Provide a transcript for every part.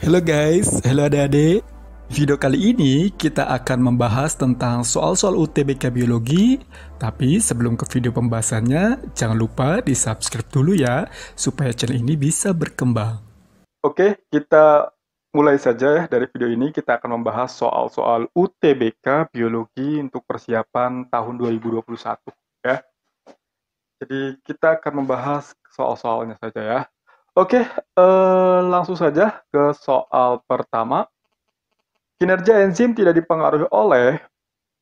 Halo guys, halo adik-adik. Video kali ini kita akan membahas tentang soal-soal UTBK Biologi. Tapi sebelum ke video pembahasannya, jangan lupa di subscribe dulu ya, supaya channel ini bisa berkembang. Oke, kita mulai saja ya dari video ini. Kita akan membahas soal-soal UTBK Biologi untuk persiapan tahun 2021 ya. Jadi kita akan membahas soal-soalnya saja ya. Oke, eh, langsung saja ke soal pertama. Kinerja enzim tidak dipengaruhi oleh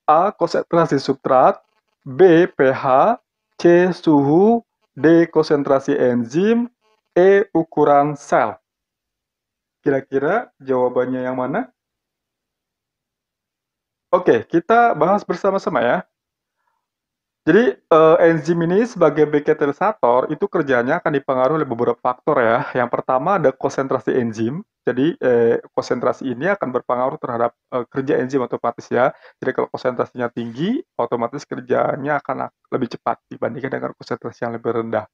A. Konsentrasi substrat, B. pH, C. Suhu, D. Konsentrasi enzim, E. Ukuran sel. Kira-kira jawabannya yang mana? Oke, kita bahas bersama-sama ya. Jadi eh, enzim ini sebagai bikatalisator itu kerjanya akan dipengaruhi oleh beberapa faktor ya. Yang pertama ada konsentrasi enzim. Jadi eh, konsentrasi ini akan berpengaruh terhadap eh, kerja enzim otomatis ya. Jadi kalau konsentrasinya tinggi, otomatis kerjanya akan lebih cepat dibandingkan dengan konsentrasi yang lebih rendah.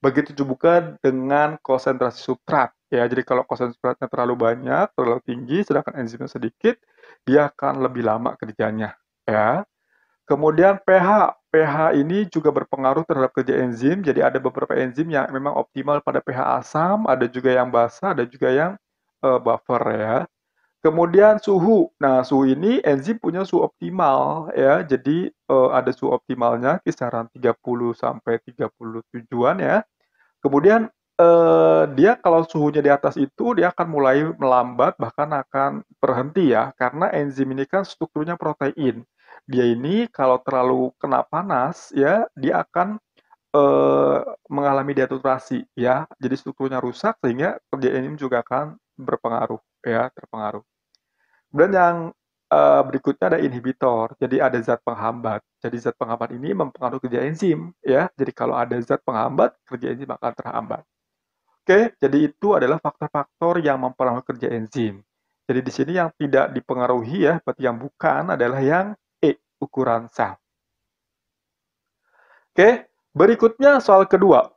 Begitu juga dengan konsentrasi substrat ya. Jadi kalau konsentrasinya terlalu banyak, terlalu tinggi, sedangkan enzimnya sedikit, dia akan lebih lama kerjanya ya. Kemudian pH, pH ini juga berpengaruh terhadap kerja enzim. Jadi ada beberapa enzim yang memang optimal pada pH asam, ada juga yang basa, ada juga yang uh, buffer ya. Kemudian suhu. Nah, suhu ini enzim punya suhu optimal ya. Jadi uh, ada suhu optimalnya kisaran 30 sampai 37-an ya. Kemudian uh, dia kalau suhunya di atas itu dia akan mulai melambat bahkan akan berhenti ya karena enzim ini kan strukturnya protein dia ini kalau terlalu kena panas ya dia akan eh, mengalami denaturasi ya. Jadi strukturnya rusak sehingga kerja ini juga akan berpengaruh ya, terpengaruh. Kemudian yang eh, berikutnya ada inhibitor. Jadi ada zat penghambat. Jadi zat penghambat ini mempengaruhi kerja enzim ya. Jadi kalau ada zat penghambat, kerja enzim akan terhambat. Oke, jadi itu adalah faktor-faktor yang mempengaruhi kerja enzim. Jadi di sini yang tidak dipengaruhi ya, berarti yang bukan adalah yang ukuran sel. Oke, berikutnya soal kedua.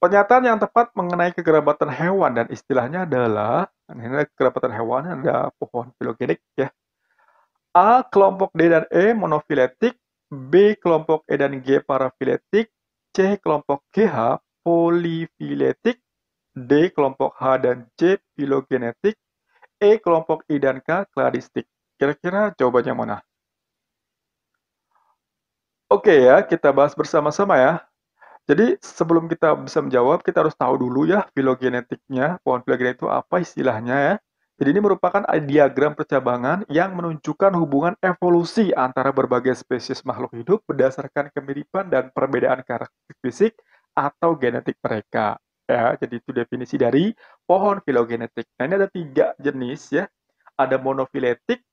Pernyataan yang tepat mengenai kekerabatan hewan dan istilahnya adalah ini kekerabatan hewan ada pohon filogenik ya. A kelompok D dan E monofiletik, B kelompok E dan G parafiletik, C kelompok GH polifiletik, D kelompok H dan C filogenetik, E kelompok I dan K kladistik. Kira-kira jawabannya mana? Oke ya, kita bahas bersama-sama ya. Jadi sebelum kita bisa menjawab, kita harus tahu dulu ya filogenetiknya, pohon filogenetik itu apa istilahnya ya. Jadi ini merupakan diagram percabangan yang menunjukkan hubungan evolusi antara berbagai spesies makhluk hidup berdasarkan kemiripan dan perbedaan karakter fisik atau genetik mereka. Ya, jadi itu definisi dari pohon filogenetik. Nah, ini ada tiga jenis ya. Ada monofiletik,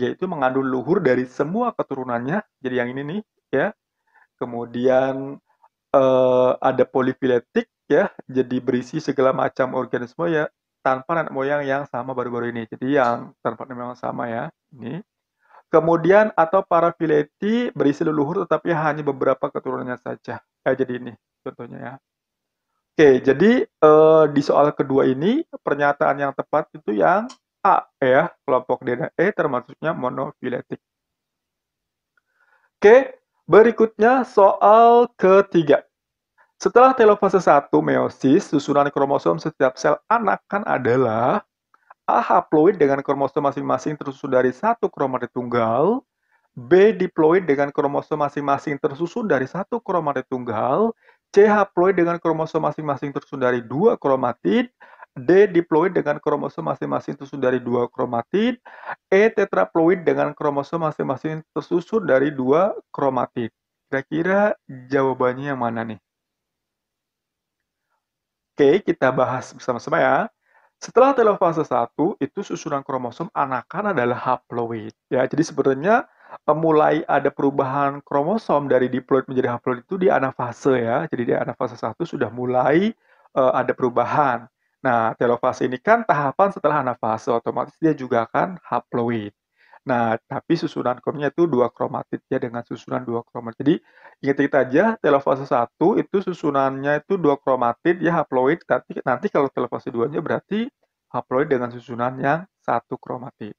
yaitu mengandung luhur dari semua keturunannya. Jadi yang ini nih, ya. Kemudian uh, ada polifiletik ya, jadi berisi segala macam organisme ya tanpa nenek moyang yang sama baru-baru ini. Jadi yang tanpa nenek moyang sama ya. Ini. Kemudian atau para berisi leluhur tetapi hanya beberapa keturunannya saja. Eh, jadi ini contohnya ya. Oke, jadi eh, di soal kedua ini pernyataan yang tepat itu yang A ya, kelompok DNA E termasuknya monofiletik. Oke, Berikutnya soal ketiga. Setelah telofase 1 meiosis, susunan kromosom setiap sel anak kan adalah A haploid dengan kromosom masing-masing tersusun dari satu kromatid tunggal, B diploid dengan kromosom masing-masing tersusun dari satu kromatid tunggal, C haploid dengan kromosom masing-masing tersusun dari dua kromatid, D diploid dengan kromosom masing-masing tersusun dari dua kromatid, E tetraploid dengan kromosom masing-masing tersusun dari dua kromatid. Kira-kira jawabannya yang mana nih? Oke, kita bahas bersama-sama ya. Setelah telofase 1, itu susunan kromosom anakan adalah haploid. Ya, jadi sebenarnya e, mulai ada perubahan kromosom dari diploid menjadi haploid itu di anafase ya. Jadi di anafase 1 sudah mulai uh, ada perubahan. Nah, telofase ini kan tahapan setelah anafase, otomatis dia juga akan haploid. Nah, tapi susunan kromnya itu dua kromatid ya dengan susunan dua kromatid. Jadi, ingat kita aja telofase 1 itu susunannya itu dua kromatid ya haploid, tapi nanti kalau telofase 2-nya berarti haploid dengan susunan yang satu kromatid.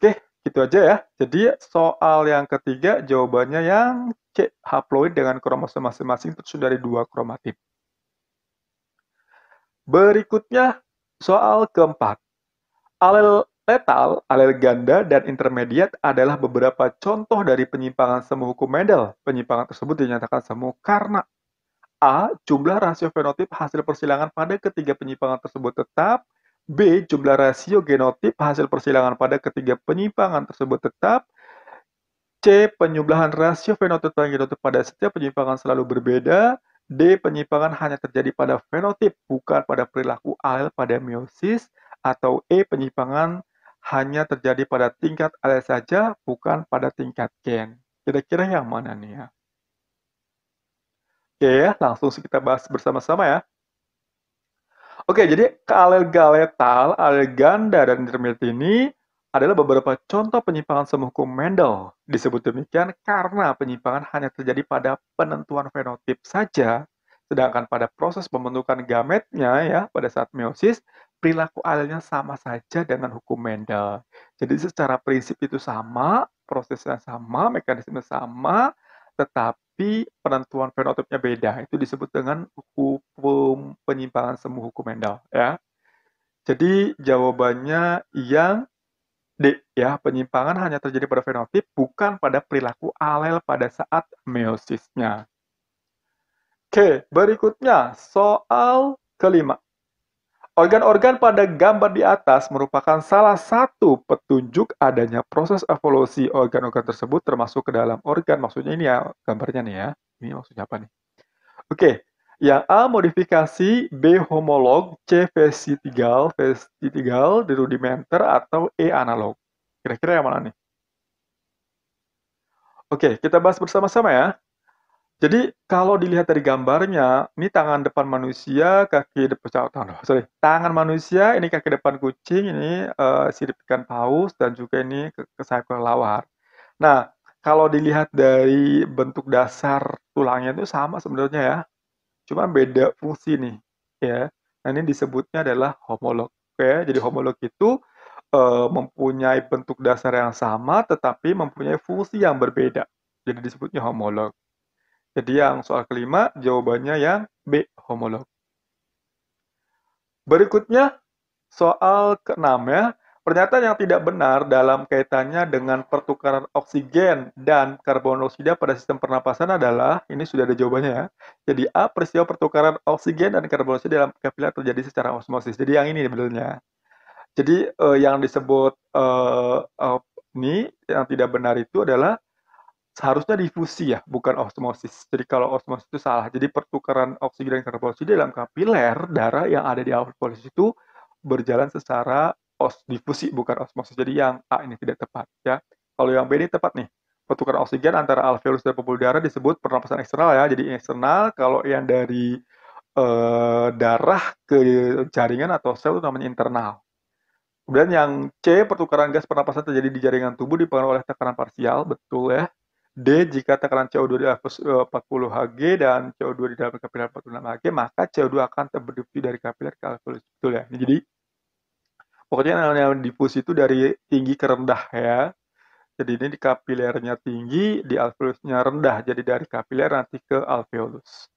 Oke, gitu aja ya. Jadi, soal yang ketiga jawabannya yang C, haploid dengan kromosom masing-masing tersusun dari dua kromatid. Berikutnya soal keempat. Alel letal, alel ganda, dan intermediate adalah beberapa contoh dari penyimpangan semu hukum Mendel. Penyimpangan tersebut dinyatakan semu karena A. Jumlah rasio fenotip hasil persilangan pada ketiga penyimpangan tersebut tetap. B. Jumlah rasio genotip hasil persilangan pada ketiga penyimpangan tersebut tetap. C. Penjumlahan rasio fenotip dan genotip pada setiap penyimpangan selalu berbeda. D. Penyimpangan hanya terjadi pada fenotip, bukan pada perilaku alel pada meiosis. Atau E. Penyimpangan hanya terjadi pada tingkat alel saja, bukan pada tingkat gen. Kira-kira yang mana nih ya? Oke, langsung kita bahas bersama-sama ya. Oke, jadi ke alel galetal, alel ganda, dan intermediate ini adalah beberapa contoh penyimpangan semu hukum Mendel. Disebut demikian karena penyimpangan hanya terjadi pada penentuan fenotip saja, sedangkan pada proses pembentukan gametnya ya pada saat meiosis perilaku alelnya sama saja dengan hukum Mendel. Jadi secara prinsip itu sama, prosesnya sama, mekanisme sama, tetapi penentuan fenotipnya beda. Itu disebut dengan hukum penyimpangan semu hukum Mendel ya. Jadi jawabannya yang D. Ya, penyimpangan hanya terjadi pada fenotip, bukan pada perilaku alel pada saat meiosisnya. Oke, berikutnya soal kelima. Organ-organ pada gambar di atas merupakan salah satu petunjuk adanya proses evolusi organ-organ tersebut termasuk ke dalam organ. Maksudnya ini ya, gambarnya nih ya. Ini maksudnya apa nih? Oke, yang A modifikasi, B homolog, C vestigial, vestigial, D rudimenter, atau E analog. Kira-kira yang mana nih? Oke, kita bahas bersama-sama ya. Jadi kalau dilihat dari gambarnya, ini tangan depan manusia, kaki depan tangan, oh, sorry, tangan manusia, ini kaki depan kucing, ini uh, eh, sirip ikan paus, dan juga ini ke kesayap kelelawar. Nah, kalau dilihat dari bentuk dasar tulangnya itu sama sebenarnya ya. Cuma beda fungsi nih, ya. Nah, ini disebutnya adalah homolog. Oke, jadi homolog itu uh, mempunyai bentuk dasar yang sama tetapi mempunyai fungsi yang berbeda. Jadi disebutnya homolog. Jadi yang soal kelima jawabannya yang B, homolog. Berikutnya soal keenam ya, Pernyataan yang tidak benar dalam kaitannya dengan pertukaran oksigen dan karbon dioksida pada sistem pernapasan adalah, ini sudah ada jawabannya ya. Jadi A, peristiwa pertukaran oksigen dan karbon dioksida dalam kapiler terjadi secara osmosis. Jadi yang ini sebenarnya. Jadi eh, yang disebut eh, eh, ini yang tidak benar itu adalah seharusnya difusi ya, bukan osmosis. Jadi kalau osmosis itu salah. Jadi pertukaran oksigen dan karbon dioksida dalam kapiler darah yang ada di alveolus itu berjalan secara os difusi bukan osmosis. Jadi yang A ini tidak tepat ya. Kalau yang B ini tepat nih. Pertukaran oksigen antara alveolus dan pembuluh darah disebut pernapasan eksternal ya. Jadi eksternal kalau yang dari eh, darah ke jaringan atau sel itu namanya internal. Kemudian yang C, pertukaran gas pernapasan terjadi di jaringan tubuh dipengaruhi oleh tekanan parsial, betul ya. D, jika tekanan CO2 di 40 eh, Hg dan CO2 di dalam kapiler 46 Hg, maka CO2 akan terbedupi dari kapiler ke alveolus, betul ya. Jadi pokoknya namanya difus itu dari tinggi ke rendah ya. Jadi ini di kapilernya tinggi, di alveolusnya rendah. Jadi dari kapiler nanti ke alveolus.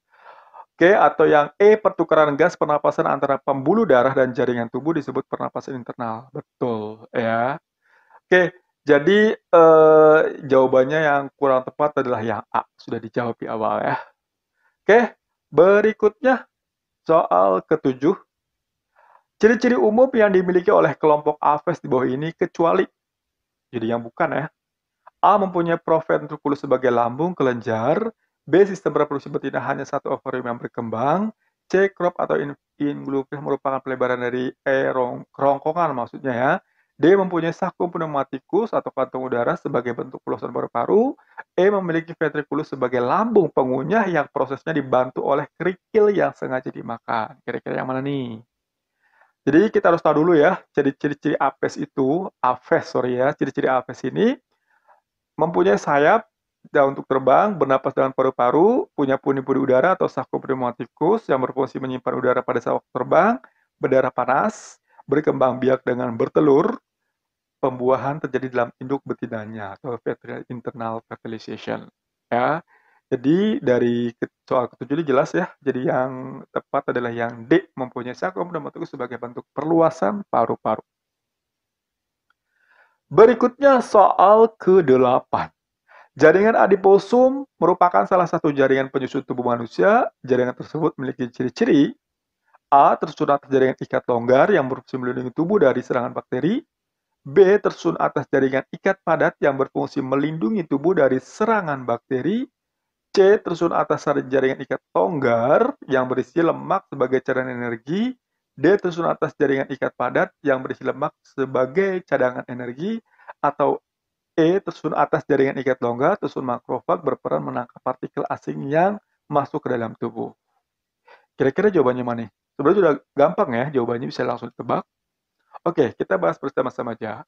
Oke, atau yang E, pertukaran gas pernapasan antara pembuluh darah dan jaringan tubuh disebut pernapasan internal. Betul, ya. Oke, jadi eh, jawabannya yang kurang tepat adalah yang A. Sudah dijawab di awal ya. Oke, berikutnya soal ketujuh Ciri-ciri umum yang dimiliki oleh kelompok Aves di bawah ini kecuali, jadi yang bukan ya, A mempunyai proventrikulus sebagai lambung kelenjar, B sistem reproduksi betina hanya satu ovarium yang berkembang, C crop atau inglupis merupakan pelebaran dari E rong, kerongkongan maksudnya ya, D mempunyai sakum pneumatikus atau kantung udara sebagai bentuk pelosan paru-paru, E memiliki ventrikulus sebagai lambung pengunyah yang prosesnya dibantu oleh kerikil yang sengaja dimakan. Kira-kira yang mana nih? Jadi kita harus tahu dulu ya, ciri-ciri apes itu, apes sorry ya, ciri-ciri apes ini mempunyai sayap dan untuk terbang, bernapas dengan paru-paru, punya puni-puni udara atau saku pneumaticus yang berfungsi menyimpan udara pada saat waktu terbang, berdarah panas, berkembang biak dengan bertelur, pembuahan terjadi dalam induk betinanya atau internal fertilization. Ya, jadi dari soal ketujuh ini jelas ya. Jadi yang tepat adalah yang D, mempunyai sangkum dan bentuk sebagai bentuk perluasan paru-paru. Berikutnya soal ke-8. Jaringan adiposum merupakan salah satu jaringan penyusun tubuh manusia. Jaringan tersebut memiliki ciri-ciri A. Tersusun atas jaringan ikat longgar yang berfungsi melindungi tubuh dari serangan bakteri. B. Tersusun atas jaringan ikat padat yang berfungsi melindungi tubuh dari serangan bakteri. C. Tersusun atas jaringan ikat tonggar yang berisi lemak sebagai cadangan energi. D. Tersusun atas jaringan ikat padat yang berisi lemak sebagai cadangan energi. Atau E. Tersusun atas jaringan ikat longgar, tersusun makrofag berperan menangkap partikel asing yang masuk ke dalam tubuh. Kira-kira jawabannya mana? Sebenarnya sudah gampang ya, jawabannya bisa langsung tebak. Oke, kita bahas bersama-sama aja.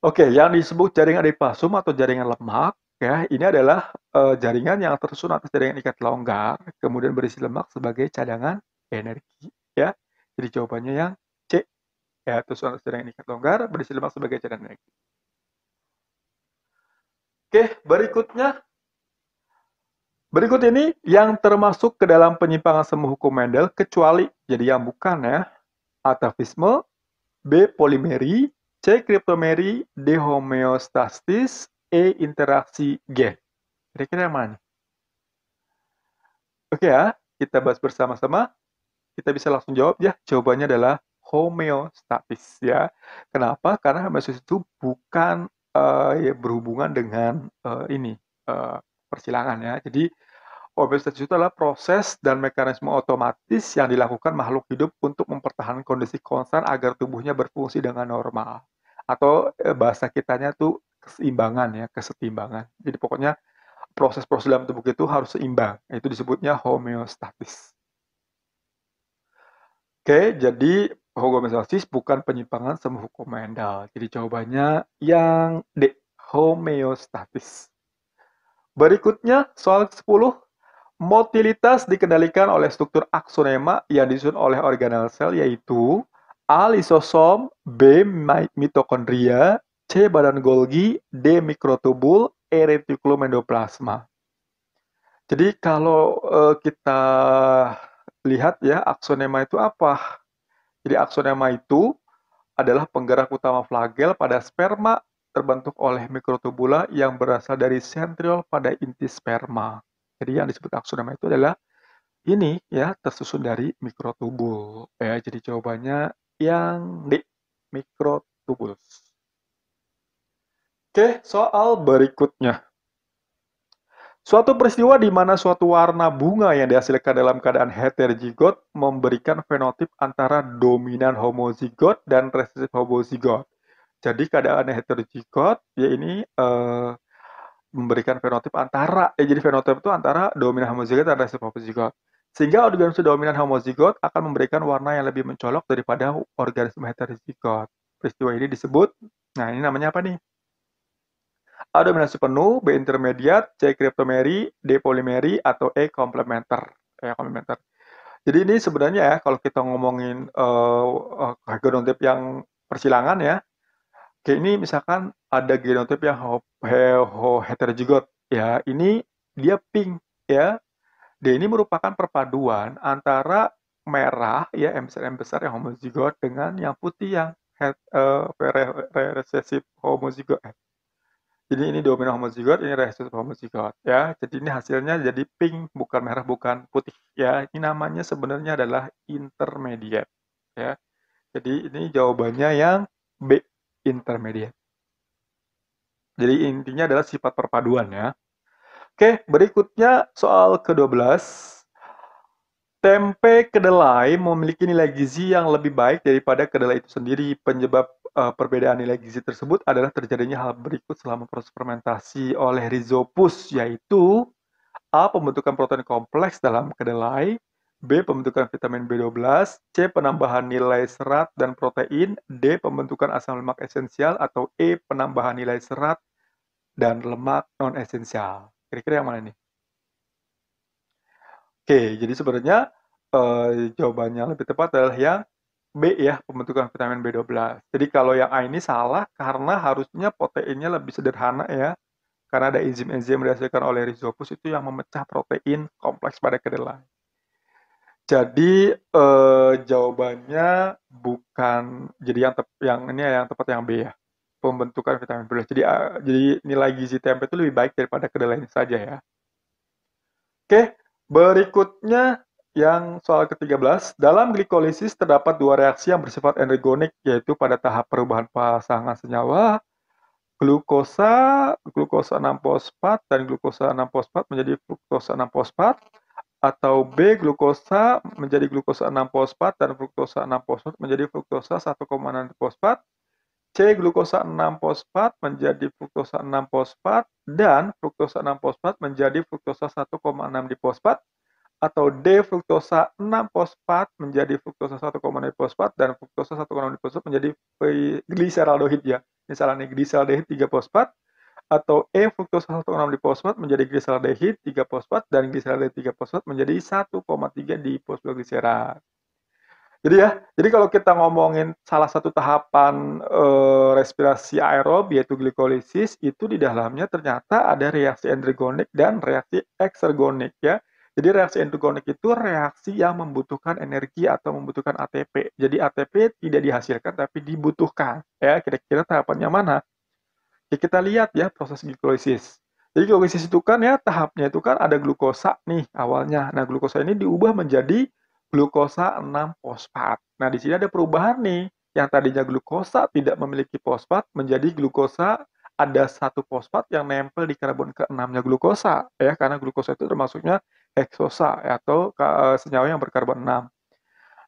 Oke, yang disebut jaringan adipasum atau jaringan lemak ya ini adalah e, jaringan yang tersusun atas jaringan ikat longgar kemudian berisi lemak sebagai cadangan energi ya jadi jawabannya yang C ya tersusun atas jaringan ikat longgar berisi lemak sebagai cadangan energi oke berikutnya berikut ini yang termasuk ke dalam penyimpangan semu hukum Mendel kecuali jadi yang bukan ya atavisme B polimeri C kriptomeri D homeostasis E interaksi G. Kira-kira yang mana? Oke ya, kita bahas bersama-sama. Kita bisa langsung jawab ya. Jawabannya adalah homeostatis ya. Kenapa? Karena homeostatis itu bukan uh, ya, berhubungan dengan uh, ini uh, eh, persilangan ya. Jadi homeostasis itu adalah proses dan mekanisme otomatis yang dilakukan makhluk hidup untuk mempertahankan kondisi konstan agar tubuhnya berfungsi dengan normal atau bahasa kitanya tuh keseimbangan ya, kesetimbangan. Jadi pokoknya proses-proses dalam tubuh itu harus seimbang. Itu disebutnya homeostatis Oke, jadi homeostasis bukan penyimpangan sama hukum Mendel. Jadi jawabannya yang D, homeostatis. Berikutnya, soal 10. Motilitas dikendalikan oleh struktur aksonema yang disusun oleh organel sel yaitu A. Lisosom, B. Mitokondria, C. Badan Golgi, D. Mikrotubul, E. Retikulum endoplasma. Jadi kalau uh, kita lihat ya aksonema itu apa? Jadi aksonema itu adalah penggerak utama flagel pada sperma terbentuk oleh mikrotubula yang berasal dari sentriol pada inti sperma. Jadi yang disebut aksonema itu adalah ini ya tersusun dari mikrotubul. Ya, jadi jawabannya yang di mikrotubul. Oke, soal berikutnya. Suatu peristiwa di mana suatu warna bunga yang dihasilkan dalam keadaan heterozigot memberikan fenotip antara dominan homozigot dan resesif homozigot. Jadi keadaan heterozigot ya ini uh, memberikan fenotip antara ya jadi fenotip itu antara dominan homozigot dan resesif homozigot. Sehingga organisme dominan homozigot akan memberikan warna yang lebih mencolok daripada organisme heterozigot. Peristiwa ini disebut nah ini namanya apa nih? A dominasi penuh, B intermediate, C kriptomeri, D polimeri, atau E komplementer. Ya, e komplementer. Jadi ini sebenarnya ya, kalau kita ngomongin uh, eh, uh, eh, genotip yang persilangan ya, kayak ini misalkan ada genotip yang ho, ya, ini dia pink ya. Dia ini merupakan perpaduan antara merah ya MCM besar yang homozigot dengan yang putih yang het, uh, eh, recessive homozigot jadi ini domain homozigot, ini resus homozigot ya. Jadi ini hasilnya jadi pink bukan merah bukan putih ya. Ini namanya sebenarnya adalah intermediate ya. Jadi ini jawabannya yang B intermediate. Jadi intinya adalah sifat perpaduan ya. Oke, berikutnya soal ke-12. Tempe kedelai memiliki nilai gizi yang lebih baik daripada kedelai itu sendiri. Penyebab Eh, perbedaan nilai gizi tersebut adalah terjadinya hal berikut selama proses fermentasi oleh rizopus, yaitu A. Pembentukan protein kompleks dalam kedelai, B. Pembentukan vitamin B12, C. Penambahan nilai serat dan protein, D. Pembentukan asam lemak esensial, atau E. Penambahan nilai serat dan lemak non-esensial. Kira-kira yang mana nih? Oke, jadi sebenarnya eh, jawabannya lebih tepat adalah yang B ya pembentukan vitamin B12. Jadi kalau yang A ini salah karena harusnya proteinnya lebih sederhana ya. Karena ada enzim-enzim yang dihasilkan oleh rhizopus itu yang memecah protein kompleks pada kedelai. Jadi eh, jawabannya bukan jadi yang tep, yang ini ya, yang tepat yang B ya. Pembentukan vitamin B12. Jadi A, eh, jadi nilai gizi tempe itu lebih baik daripada kedelai ini saja ya. Oke, berikutnya yang soal ke-13, dalam glikolisis terdapat dua reaksi yang bersifat energonik, yaitu pada tahap perubahan pasangan senyawa, glukosa, glukosa 6-fosfat, dan glukosa 6-fosfat menjadi fruktosa 6-fosfat, atau B, glukosa menjadi glukosa 6-fosfat, dan fruktosa 6-fosfat menjadi fruktosa 1,6-fosfat, C, glukosa 6-fosfat menjadi fruktosa 6-fosfat, dan fruktosa 6-fosfat menjadi fruktosa 16 fosfat atau D fruktosa 6 fosfat menjadi fruktosa komponen fosfat dan fruktosa komponen fosfat menjadi gliseraldohid ya. Misalnya gliseraldehid 3 fosfat atau E fruktosa komponen fosfat menjadi gliseraldehid 3 fosfat dan gliseraldehid 3 fosfat menjadi 1,3 di fosfogliserat Jadi ya, jadi kalau kita ngomongin salah satu tahapan e, respirasi aerob yaitu glikolisis itu di dalamnya ternyata ada reaksi endergonik dan reaksi eksergonik ya jadi reaksi endokronik itu reaksi yang membutuhkan energi atau membutuhkan ATP. Jadi ATP tidak dihasilkan tapi dibutuhkan. Ya, kira-kira tahapannya mana? Ya, kita lihat ya proses glikolisis. Jadi glikolisis itu kan ya tahapnya itu kan ada glukosa nih awalnya. Nah, glukosa ini diubah menjadi glukosa 6 fosfat. Nah, di sini ada perubahan nih. Yang tadinya glukosa tidak memiliki fosfat menjadi glukosa ada satu fosfat yang nempel di karbon keenamnya glukosa ya karena glukosa itu termasuknya eksosa atau eh, senyawa yang berkarbon 6.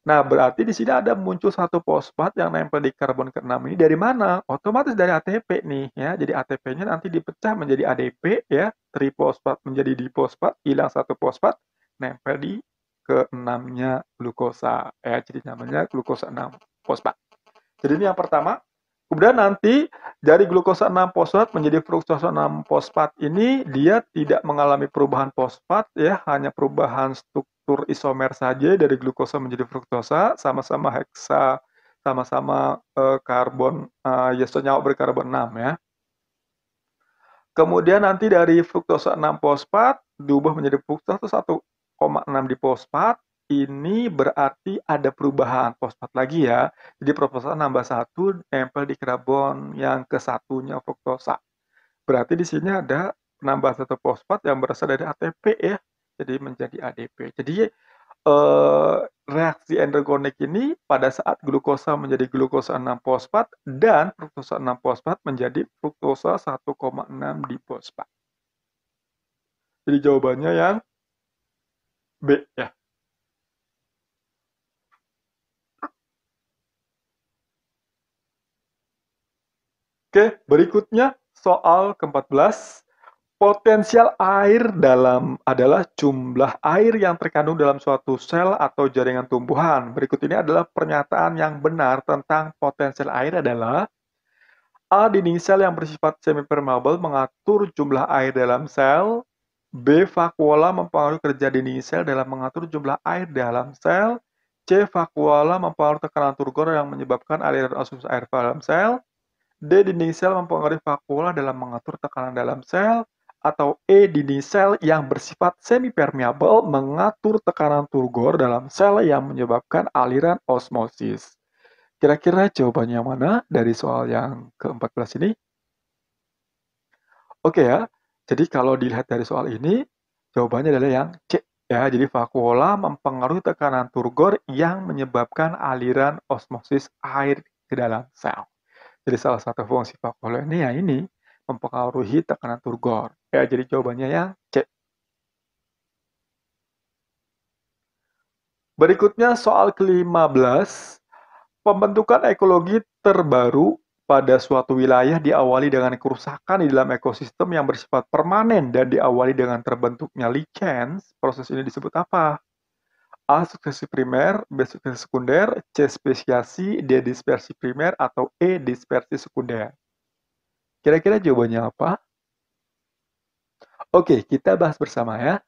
Nah, berarti di sini ada muncul satu fosfat yang nempel di karbon ke-6 ini dari mana? Otomatis dari ATP nih ya. Jadi ATP-nya nanti dipecah menjadi ADP ya, trifosfat menjadi difosfat, hilang satu fosfat, nempel di ke-6-nya glukosa. Ya, jadi namanya glukosa 6 fosfat. Jadi ini yang pertama, Kemudian nanti dari glukosa 6 fosfat menjadi fruktosa 6 fosfat ini dia tidak mengalami perubahan fosfat ya, hanya perubahan struktur isomer saja dari glukosa menjadi fruktosa sama-sama heksa sama-sama eh, karbon ya eh, ya senyawa berkarbon 6 ya. Kemudian nanti dari fruktosa 6 fosfat diubah menjadi fruktosa 1,6 fosfat ini berarti ada perubahan fosfat lagi ya. Jadi proposal nambah satu nempel di karbon yang ke satunya fruktosa. Berarti di sini ada penambahan satu fosfat yang berasal dari ATP ya. Jadi menjadi ADP. Jadi eh, reaksi endergonik ini pada saat glukosa menjadi glukosa 6 fosfat dan fruktosa 6 fosfat menjadi fruktosa 1,6 di fosfat. Jadi jawabannya yang B ya. Oke, berikutnya soal ke-14. Potensial air dalam adalah jumlah air yang terkandung dalam suatu sel atau jaringan tumbuhan. Berikut ini adalah pernyataan yang benar tentang potensial air adalah A. Dinding sel yang bersifat semi semipermeable mengatur jumlah air dalam sel. B. Vakuola mempengaruhi kerja dinding sel dalam mengatur jumlah air dalam sel. C. Vakuola mempengaruhi tekanan turgor yang menyebabkan aliran osmosis air dalam sel. D. Dinding sel mempengaruhi vakuola dalam mengatur tekanan dalam sel, atau E. Dinding sel yang bersifat semi permeable mengatur tekanan turgor dalam sel yang menyebabkan aliran osmosis. Kira-kira jawabannya mana dari soal yang ke-14 ini? Oke ya, jadi kalau dilihat dari soal ini, jawabannya adalah yang C. Ya, jadi vakuola mempengaruhi tekanan turgor yang menyebabkan aliran osmosis air ke dalam sel. Jadi salah satu fungsi fakolemia ya ini mempengaruhi tekanan turgor. Ya, jadi jawabannya ya C. Berikutnya soal ke-15, pembentukan ekologi terbaru pada suatu wilayah diawali dengan kerusakan di dalam ekosistem yang bersifat permanen dan diawali dengan terbentuknya lichens, proses ini disebut apa? A suksesi primer, B suksesi sekunder, C spesiasi, D dispersi primer, atau E dispersi sekunder. Kira-kira jawabannya apa? Oke, kita bahas bersama ya.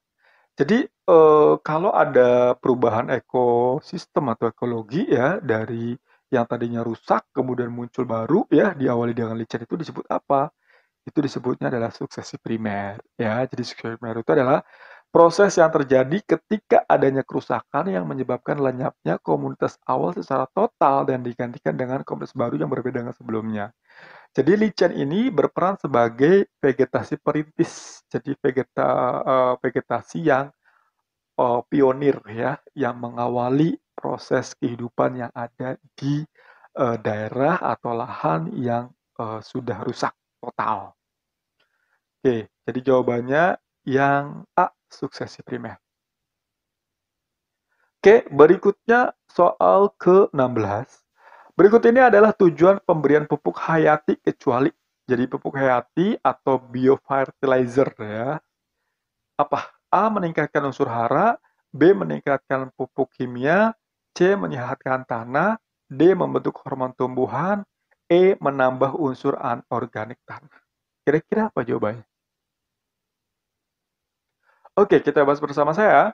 Jadi eh, kalau ada perubahan ekosistem atau ekologi ya dari yang tadinya rusak kemudian muncul baru ya diawali dengan licin itu disebut apa? Itu disebutnya adalah suksesi primer ya. Jadi suksesi primer itu adalah proses yang terjadi ketika adanya kerusakan yang menyebabkan lenyapnya komunitas awal secara total dan digantikan dengan komunitas baru yang berbeda dengan sebelumnya. Jadi lichen ini berperan sebagai vegetasi perintis, jadi vegeta, eh, vegetasi yang uh, pionir ya, yang mengawali proses kehidupan yang ada di uh, daerah atau lahan yang uh, sudah rusak total. Oke, jadi jawabannya yang A, suksesi ya, primer. Ya. Oke, berikutnya soal ke-16. Berikut ini adalah tujuan pemberian pupuk hayati kecuali. Jadi pupuk hayati atau biofertilizer ya. Apa? A meningkatkan unsur hara, B meningkatkan pupuk kimia, C menyehatkan tanah, D membentuk hormon tumbuhan, E menambah unsur anorganik tanah. Kira-kira apa jawabannya? Oke, kita bahas bersama saya.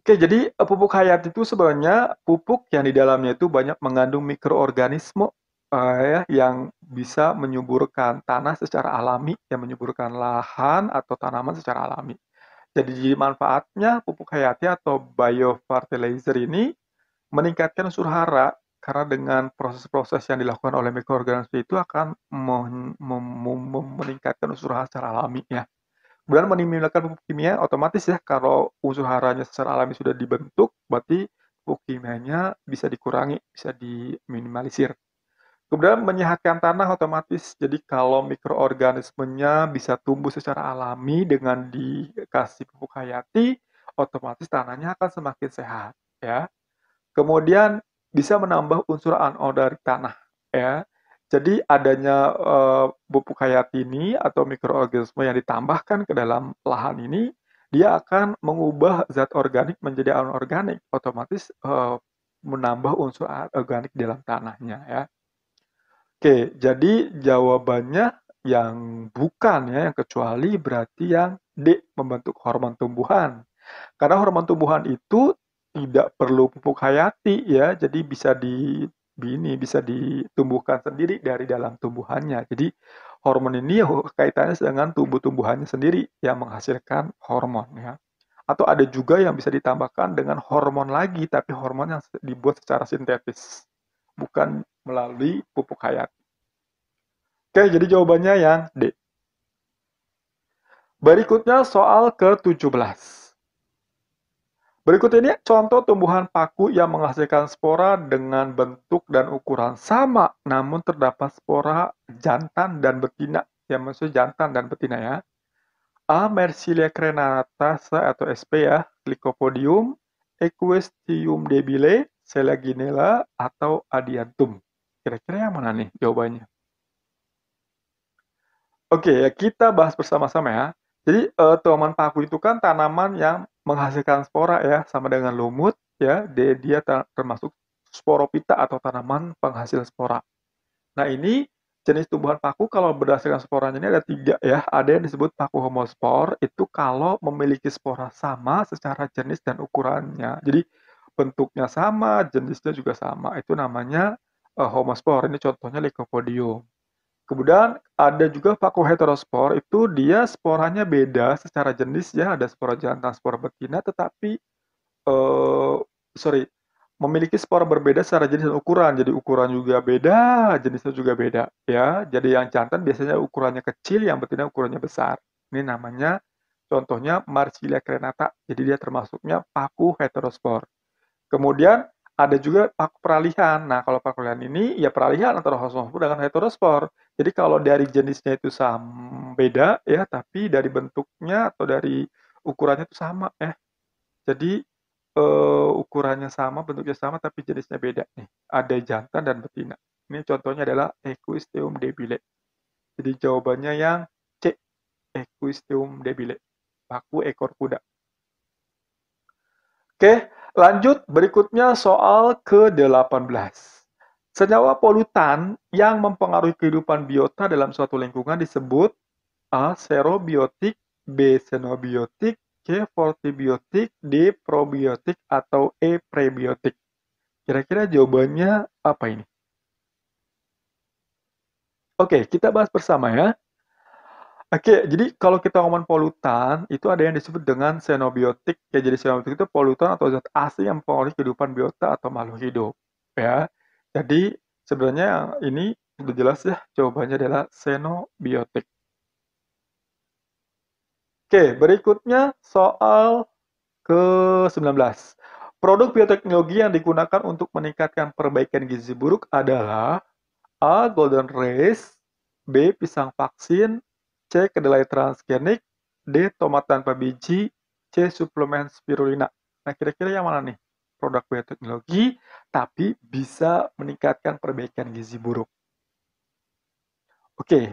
Oke, jadi eh, pupuk hayati itu sebenarnya pupuk yang di dalamnya itu banyak mengandung mikroorganisme eh, ya, yang bisa menyuburkan tanah secara alami, yang menyuburkan lahan atau tanaman secara alami. Jadi manfaatnya pupuk hayati atau biofertilizer ini meningkatkan unsur hara karena dengan proses-proses yang dilakukan oleh mikroorganisme itu akan meningkatkan unsur hara secara alami ya. Kemudian menimbulkan pupuk kimia, otomatis ya kalau unsur haranya secara alami sudah dibentuk, berarti pupuk kimianya bisa dikurangi, bisa diminimalisir. Kemudian menyehatkan tanah otomatis. Jadi kalau mikroorganismenya bisa tumbuh secara alami dengan dikasih pupuk hayati, otomatis tanahnya akan semakin sehat, ya. Kemudian bisa menambah unsur anorganik dari tanah, ya. Jadi adanya uh, pupuk hayati ini atau mikroorganisme yang ditambahkan ke dalam lahan ini, dia akan mengubah zat organik menjadi anorganik, otomatis uh, menambah unsur organik dalam tanahnya ya. Oke, jadi jawabannya yang bukan ya, yang kecuali berarti yang D membentuk hormon tumbuhan. Karena hormon tumbuhan itu tidak perlu pupuk hayati ya, jadi bisa di ini bisa ditumbuhkan sendiri dari dalam tumbuhannya. Jadi hormon ini kaitannya dengan tumbuh-tumbuhannya sendiri yang menghasilkan hormon ya. Atau ada juga yang bisa ditambahkan dengan hormon lagi tapi hormon yang dibuat secara sintetis bukan melalui pupuk kaya. Oke, jadi jawabannya yang D. Berikutnya soal ke-17. Berikut ini contoh tumbuhan paku yang menghasilkan spora dengan bentuk dan ukuran sama, namun terdapat spora jantan dan betina. Ya, maksudnya jantan dan betina ya. A. Mercilia crenata atau SP ya, Glycopodium, Equestium debile, Selaginella, atau Adiantum. Kira-kira yang mana nih jawabannya? Oke, ya, kita bahas bersama-sama ya. Jadi, eh, paku itu kan tanaman yang menghasilkan spora ya sama dengan lumut ya dia, dia termasuk sporopita atau tanaman penghasil spora. Nah ini jenis tumbuhan paku kalau berdasarkan sporanya ini ada tiga ya. Ada yang disebut paku homospor itu kalau memiliki spora sama secara jenis dan ukurannya. Jadi bentuknya sama, jenisnya juga sama. Itu namanya uh, homospor. Ini contohnya Lycopodium. Kemudian ada juga heterospor, itu dia sporanya beda secara jenis ya, ada spora jantan, spora betina, tetapi eh, sorry, memiliki spora berbeda secara jenis dan ukuran. Jadi ukuran juga beda, jenisnya juga beda ya. Jadi yang jantan biasanya ukurannya kecil, yang betina ukurannya besar. Ini namanya contohnya Marsilia crenata. Jadi dia termasuknya paku heterospor. Kemudian ada juga peralihan. Nah, kalau peralihan ini ya peralihan antara homospor dengan heterospor. Jadi kalau dari jenisnya itu sama beda ya, tapi dari bentuknya atau dari ukurannya itu sama ya. Jadi uh, ukurannya sama, bentuknya sama tapi jenisnya beda nih. Ada jantan dan betina. Ini contohnya adalah Equisteum debile. Jadi jawabannya yang C, Equisteum debile. Paku ekor kuda. Oke, lanjut berikutnya soal ke-18. Senyawa polutan yang mempengaruhi kehidupan biota dalam suatu lingkungan disebut A. Serobiotik, B. Senobiotik, C. Fortibiotik, D. Probiotik, atau E. Prebiotik. Kira-kira jawabannya apa ini? Oke, kita bahas bersama ya. Oke, jadi kalau kita ngomong polutan, itu ada yang disebut dengan xenobiotik. Ya, jadi xenobiotik itu polutan atau zat asing yang mempengaruhi kehidupan biota atau makhluk hidup. Ya, jadi sebenarnya ini sudah jelas ya, jawabannya adalah xenobiotik. Oke, berikutnya soal ke-19. Produk bioteknologi yang digunakan untuk meningkatkan perbaikan gizi buruk adalah A. Golden Race B. Pisang vaksin C. Kedelai transgenik D. Tomat tanpa biji C. Suplemen spirulina Nah kira-kira yang mana nih? Produk bioteknologi tapi bisa meningkatkan perbaikan gizi buruk. Oke,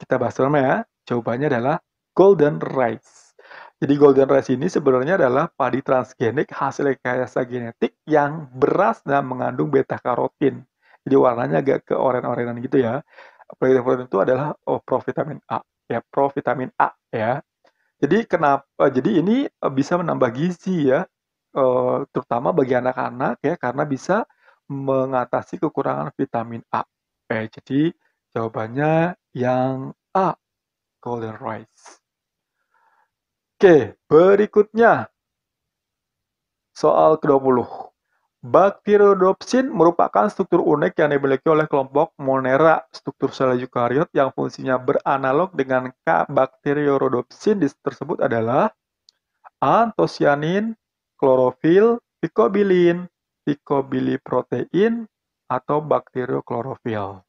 kita bahas sama ya. Jawabannya adalah golden rice. Jadi golden rice ini sebenarnya adalah padi transgenik hasil rekayasa genetik yang beras dan mengandung beta karotin. Jadi warnanya agak ke oren-orenan gitu ya pleidoprotein itu adalah oh, provitamin A ya provitamin A ya. Jadi kenapa eh, jadi ini eh, bisa menambah gizi ya eh, terutama bagi anak-anak ya karena bisa mengatasi kekurangan vitamin A. Eh, jadi jawabannya yang A, golden rice. Oke, berikutnya soal ke-20. Bakteriodopsin merupakan struktur unik yang dimiliki oleh kelompok Monera, struktur sel eukariot yang fungsinya beranalog dengan K. Bakteriodopsin tersebut adalah antosianin, klorofil, picobilin, picobiliprotein, atau bakterioklorofil.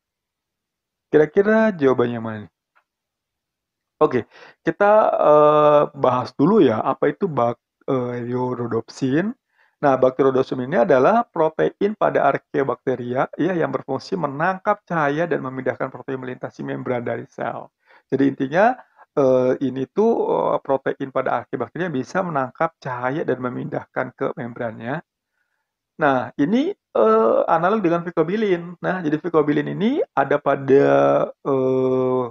Kira-kira jawabannya mana Oke, kita uh, bahas dulu ya apa itu bakteriorodopsin Nah, bakterodosum ini adalah protein pada arkeobakteria ya, yang berfungsi menangkap cahaya dan memindahkan protein melintasi membran dari sel. Jadi intinya eh, ini tuh eh, protein pada arkeobakteria bisa menangkap cahaya dan memindahkan ke membrannya. Nah, ini eh, analog dengan fikobilin. Nah, jadi fikobilin ini ada pada eh,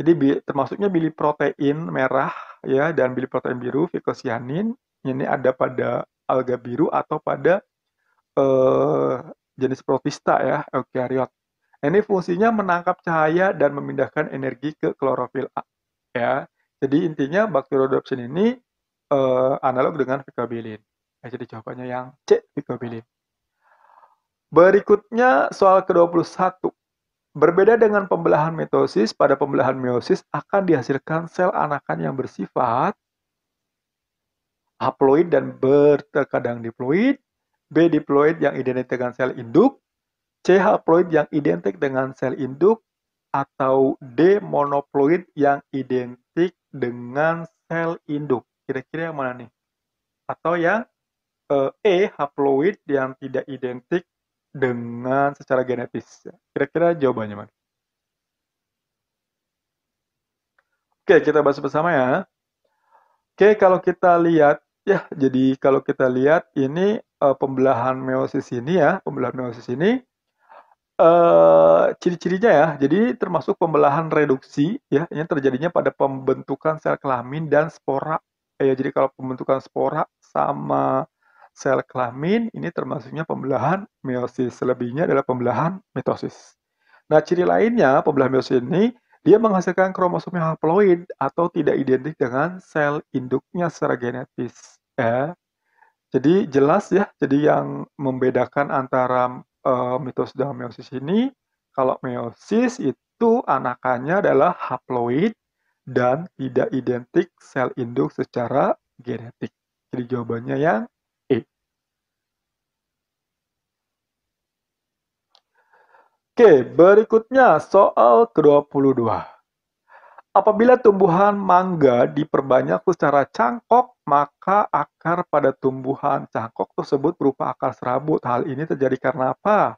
jadi termasuknya termasuknya protein merah ya dan protein biru, fikosianin Ini ada pada alga biru atau pada uh, jenis protista ya, eukariot. Ini fungsinya menangkap cahaya dan memindahkan energi ke klorofil A. Ya, jadi intinya bakterodopsin ini uh, analog dengan vikabilin. Ya, jadi jawabannya yang C, vikabilin. Berikutnya soal ke-21. Berbeda dengan pembelahan mitosis, pada pembelahan meiosis akan dihasilkan sel anakan yang bersifat haploid dan berterkadang diploid, B diploid yang identik dengan sel induk, C haploid yang identik dengan sel induk, atau D monoploid yang identik dengan sel induk. Kira-kira yang mana nih? Atau yang eh, E haploid yang tidak identik dengan secara genetis. Kira-kira jawabannya mana? Oke, kita bahas bersama ya. Oke, kalau kita lihat Ya, jadi kalau kita lihat ini uh, pembelahan meiosis ini ya, pembelahan meiosis ini uh, ciri-cirinya ya. Jadi termasuk pembelahan reduksi ya, ini terjadinya pada pembentukan sel kelamin dan spora. Eh, ya, jadi kalau pembentukan spora sama sel kelamin ini termasuknya pembelahan meiosis. Selebihnya adalah pembelahan mitosis. Nah, ciri lainnya pembelahan meiosis ini dia menghasilkan kromosom yang haploid atau tidak identik dengan sel induknya secara genetis ya. Jadi jelas ya, jadi yang membedakan antara uh, mitos dan meiosis ini, kalau meiosis itu anakannya adalah haploid dan tidak identik sel induk secara genetik. Jadi jawabannya yang E. Oke, berikutnya soal ke-22. Apabila tumbuhan mangga diperbanyak secara cangkok, maka akar pada tumbuhan cangkok tersebut berupa akar serabut. Hal ini terjadi karena apa?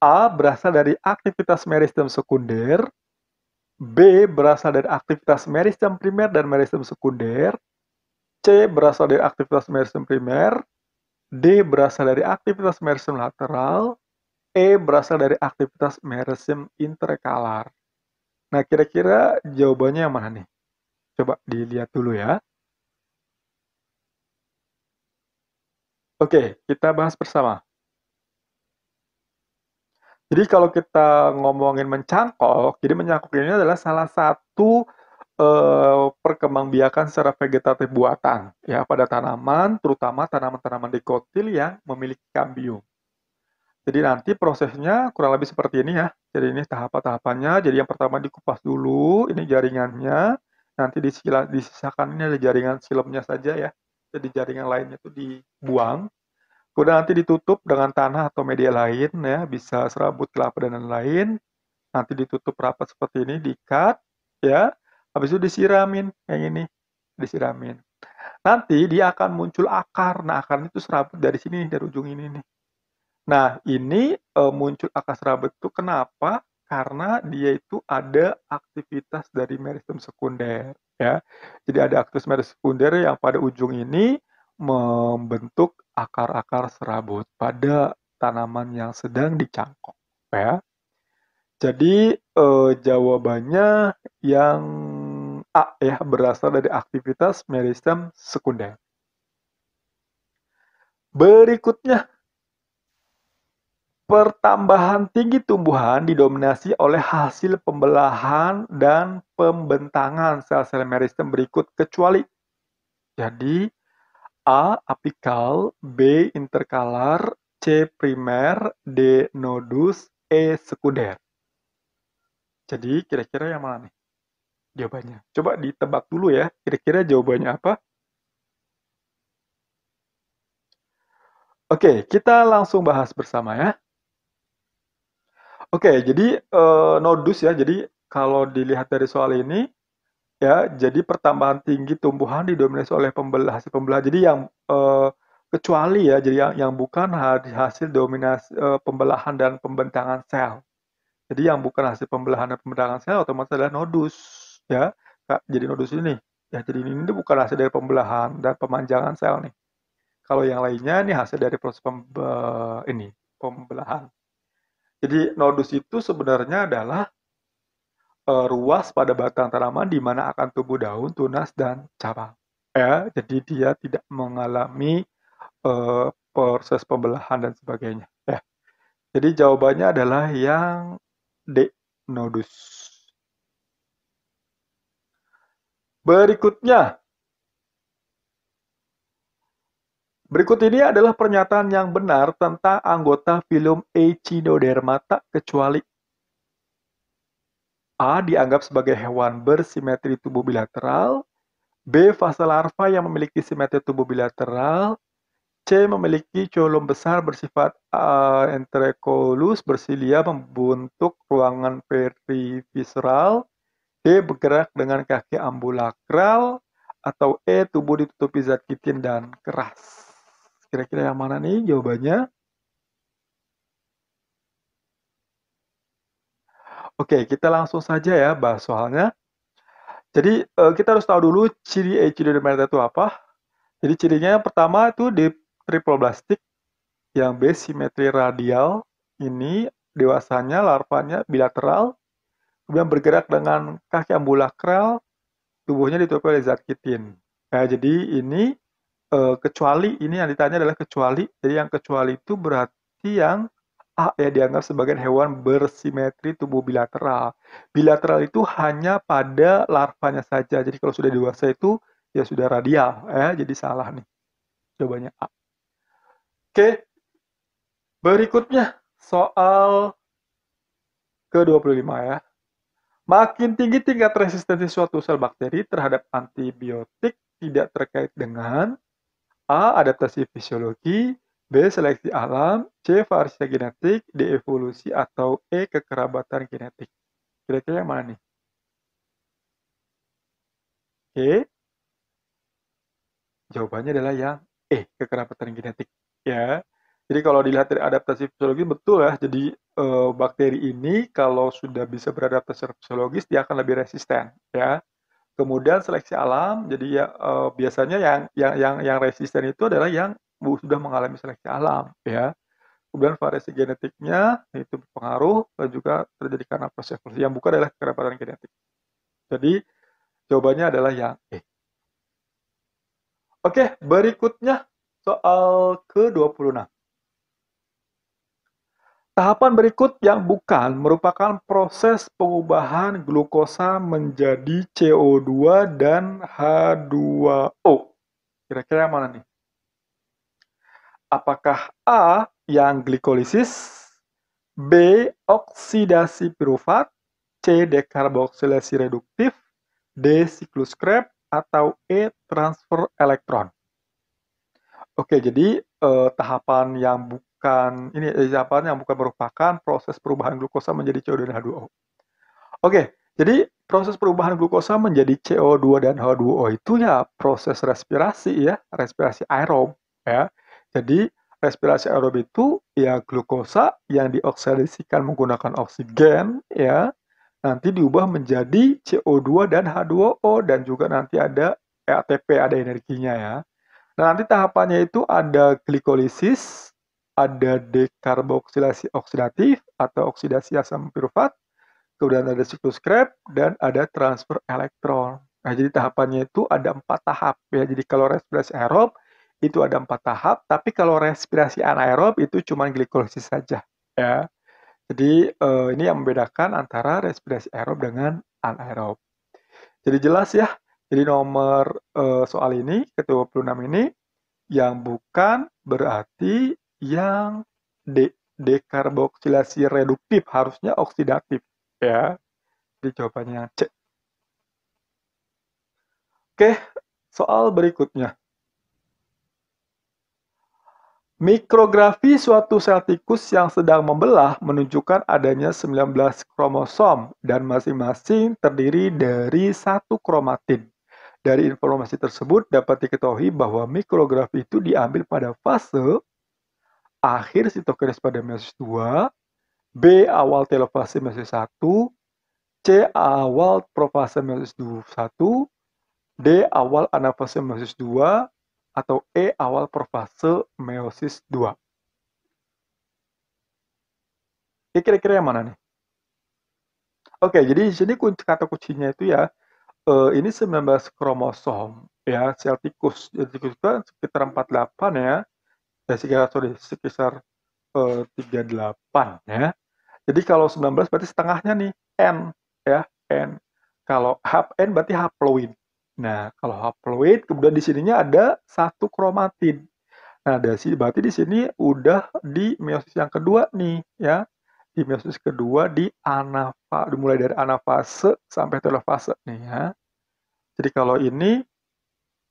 A. Berasal dari aktivitas meristem sekunder. B. Berasal dari aktivitas meristem primer dan meristem sekunder. C. Berasal dari aktivitas meristem primer. D. Berasal dari aktivitas meristem lateral. E. Berasal dari aktivitas meristem interkalar. Nah, kira-kira jawabannya yang mana nih? Coba dilihat dulu ya. Oke, kita bahas bersama. Jadi kalau kita ngomongin mencangkok, jadi mencangkok ini adalah salah satu eh, perkembangbiakan secara vegetatif buatan ya pada tanaman, terutama tanaman-tanaman dikotil yang memiliki kambium. Jadi nanti prosesnya kurang lebih seperti ini ya. Jadi ini tahap tahapannya Jadi yang pertama dikupas dulu, ini jaringannya. Nanti disisakan ini ada jaringan silemnya saja ya jadi jaringan lainnya itu dibuang kemudian nanti ditutup dengan tanah atau media lain ya bisa serabut kelapa dan lain-lain nanti ditutup rapat seperti ini diikat ya habis itu disiramin yang ini disiramin nanti dia akan muncul akar. Nah, akarnya itu serabut dari sini, dari ujung ini nih. Nah, ini e, muncul akar serabut itu kenapa? Karena dia itu ada aktivitas dari meristem sekunder ya. Jadi ada aktus meristem sekunder yang pada ujung ini membentuk akar-akar serabut pada tanaman yang sedang dicangkok ya. Jadi eh, jawabannya yang A ya berasal dari aktivitas meristem sekunder. Berikutnya Pertambahan tinggi tumbuhan didominasi oleh hasil pembelahan dan pembentangan sel-sel meristem berikut kecuali. Jadi, A. apikal, B. interkalar, C. primer, D. nodus, E. sekunder. Jadi, kira-kira yang mana nih jawabannya? Coba ditebak dulu ya, kira-kira jawabannya apa? Oke, kita langsung bahas bersama ya. Oke, jadi eh, nodus ya. Jadi kalau dilihat dari soal ini ya, jadi pertambahan tinggi tumbuhan didominasi oleh pembelah hasil pembelahan. Jadi yang eh, kecuali ya, jadi yang yang bukan hasil dominasi uh, pembelahan dan pembentangan sel. Jadi yang bukan hasil pembelahan dan pembentangan sel otomatis adalah nodus ya. Jadi nodus ini ya jadi ini, ini bukan hasil dari pembelahan dan pemanjangan sel nih. Kalau yang lainnya ini hasil dari proses pembe ini pembelahan. Jadi nodus itu sebenarnya adalah e, ruas pada batang tanaman di mana akan tumbuh daun, tunas, dan cabang. Ya, jadi dia tidak mengalami e, proses pembelahan dan sebagainya. Ya. Jadi jawabannya adalah yang D, nodus. Berikutnya, Berikut ini adalah pernyataan yang benar tentang anggota filum Echinodermata kecuali A. Dianggap sebagai hewan bersimetri tubuh bilateral B. Fase larva yang memiliki simetri tubuh bilateral C. Memiliki colom besar bersifat uh, bersilia membentuk ruangan perivisceral D. Bergerak dengan kaki ambulakral atau E. Tubuh ditutupi zat kitin dan keras. Kira-kira yang mana nih jawabannya? Oke, kita langsung saja ya bahas soalnya. Jadi eh, kita harus tahu dulu ciri Echinodermata itu apa. Jadi cirinya yang pertama itu di triploblastik yang B simetri radial ini dewasanya larvanya bilateral kemudian bergerak dengan kaki ambulakral tubuhnya ditutupi oleh zat kitin. Nah, jadi ini e, kecuali ini yang ditanya adalah kecuali. Jadi yang kecuali itu berarti yang A ya dianggap sebagai hewan bersimetri tubuh bilateral. Bilateral itu hanya pada larvanya saja. Jadi kalau sudah dewasa itu ya sudah radial ya. Jadi salah nih. Jawabannya A. Oke. Berikutnya soal ke-25 ya. Makin tinggi tingkat resistensi suatu sel bakteri terhadap antibiotik tidak terkait dengan A. Adaptasi fisiologi B. Seleksi alam C. Variasi genetik D. Evolusi atau E. Kekerabatan genetik Kira-kira yang mana nih? Oke Jawabannya adalah yang E. Kekerabatan genetik ya. Jadi kalau dilihat dari adaptasi fisiologi betul ya. Jadi e, bakteri ini kalau sudah bisa beradaptasi fisiologis dia akan lebih resisten ya. Kemudian seleksi alam, jadi ya eh, biasanya yang yang yang yang resisten itu adalah yang sudah mengalami seleksi alam, ya. Kemudian variasi genetiknya itu berpengaruh dan juga terjadi karena proses evolusi. Yang bukan adalah kerapatan genetik. Jadi jawabannya adalah yang E. Oke, berikutnya soal ke-26. Tahapan berikut yang bukan merupakan proses pengubahan glukosa menjadi CO2 dan H2O. Kira-kira mana nih? Apakah A yang glikolisis, B oksidasi pirufat, C dekarboksilasi reduktif, D siklus Krebs atau E transfer elektron? Oke, jadi eh, tahapan yang bukan bukan ini izapan eh, yang bukan merupakan proses perubahan glukosa menjadi CO2 dan H2O. Oke, jadi proses perubahan glukosa menjadi CO2 dan H2O itu ya proses respirasi ya, respirasi aerob ya. Jadi respirasi aerob itu ya glukosa yang dioksidasikan menggunakan oksigen ya nanti diubah menjadi CO2 dan H2O dan juga nanti ada e ATP ada energinya ya. Nah, nanti tahapannya itu ada glikolisis ada dekarboksilasi oksidatif atau oksidasi asam pirufat, kemudian ada siklus Krebs dan ada transfer elektron. Nah, jadi tahapannya itu ada empat tahap ya. Jadi kalau respirasi aerob itu ada empat tahap, tapi kalau respirasi anaerob itu cuma glikolisis saja ya. Jadi eh, ini yang membedakan antara respirasi aerob dengan anaerob. Jadi jelas ya. Jadi nomor eh, soal ini ke-26 ini yang bukan berarti yang de dekarboksilasi reduktif harusnya oksidatif ya. Jadi jawabannya yang C. Oke, soal berikutnya. Mikrografi suatu sel tikus yang sedang membelah menunjukkan adanya 19 kromosom dan masing-masing terdiri dari satu kromatin. Dari informasi tersebut dapat diketahui bahwa mikrografi itu diambil pada fase akhir sitokinesis pada meiosis 2, B awal telofase meiosis 1, C awal profase meiosis 1, D awal anafase meiosis 2, atau E awal profase meiosis 2. Oke, kira-kira yang mana nih? Oke, jadi di sini kunci kata kuncinya itu ya, eh, ini 19 kromosom ya, sel tikus. Jadi kita sekitar 48 ya ya sekitar sorry sekitar eh, 38 ya. Jadi kalau 19 berarti setengahnya nih n ya n. Kalau half n berarti haploid. Nah kalau haploid kemudian di sininya ada satu kromatin. Nah dari sih berarti di sini udah di meiosis yang kedua nih ya di meiosis kedua di anafa dimulai dari anafase sampai telofase nih ya. Jadi kalau ini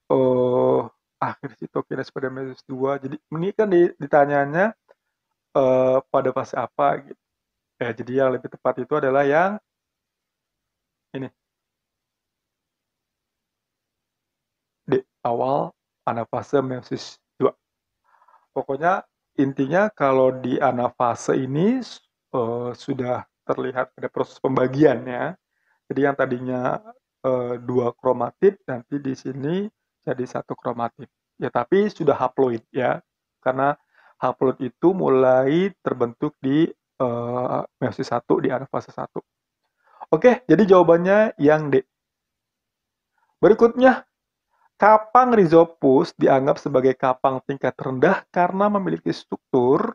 eh akhir sih Tokides pada Mesus 2. Jadi ini kan ditanyanya uh, eh, pada fase apa gitu. Ya, jadi yang lebih tepat itu adalah yang ini. di awal anafase meiosis 2. Pokoknya intinya kalau di anafase ini uh, sudah terlihat ada proses pembagiannya. Jadi yang tadinya uh, dua kromatid nanti di sini jadi satu kromatid Ya tapi sudah haploid ya, karena haploid itu mulai terbentuk di uh, meiosis 1 di anak fase satu Oke, jadi jawabannya yang D. Berikutnya, kapang rhizopus dianggap sebagai kapang tingkat rendah karena memiliki struktur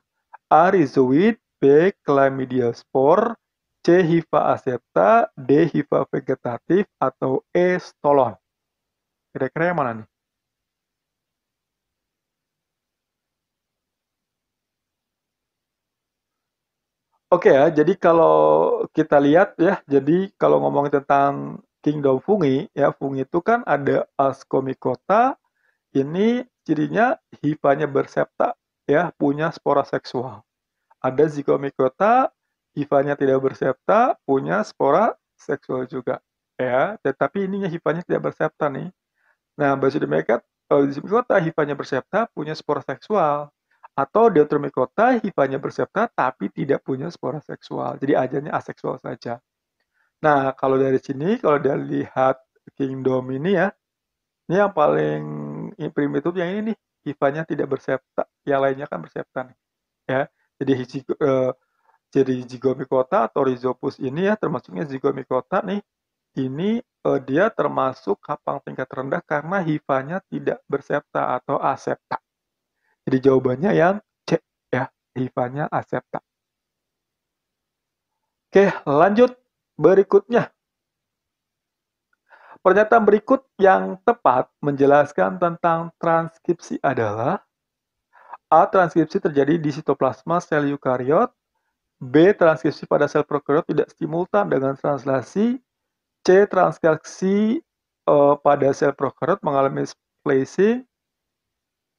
A. rhizoid B. Chlamydia spore, C. Hifa aseta D. Hifa vegetatif, atau E. Stolon kira-kira yang mana nih Oke ya, jadi kalau kita lihat ya, jadi kalau ngomong tentang kingdom fungi, ya fungi itu kan ada ascomycota, ini cirinya hifanya bersepta, ya punya spora seksual. Ada zygomycota, hifanya tidak bersepta, punya spora seksual juga, ya. Tetapi ininya hifanya tidak bersepta nih. Nah, Basidiomycota kota hifanya bersepta punya spora seksual atau deuteromycota hifanya bersepta tapi tidak punya spora seksual. Jadi ajarnya aseksual saja. Nah, kalau dari sini kalau dia lihat kingdom ini ya, ini yang paling primitif yang ini nih, hifanya tidak bersepta, yang lainnya kan bersepta nih. Ya. Jadi eh, jadi zigomikota atau rhizopus ini ya termasuknya zigomikota nih ini uh, dia termasuk kapang tingkat rendah karena hifanya tidak bersepta atau asepta. Jadi jawabannya yang C ya, hifanya asepta. Oke, lanjut berikutnya. Pernyataan berikut yang tepat menjelaskan tentang transkripsi adalah A. Transkripsi terjadi di sitoplasma sel eukariot B. Transkripsi pada sel prokariot tidak simultan dengan translasi C. transkripsi uh, eh, pada sel prokariot mengalami splicing.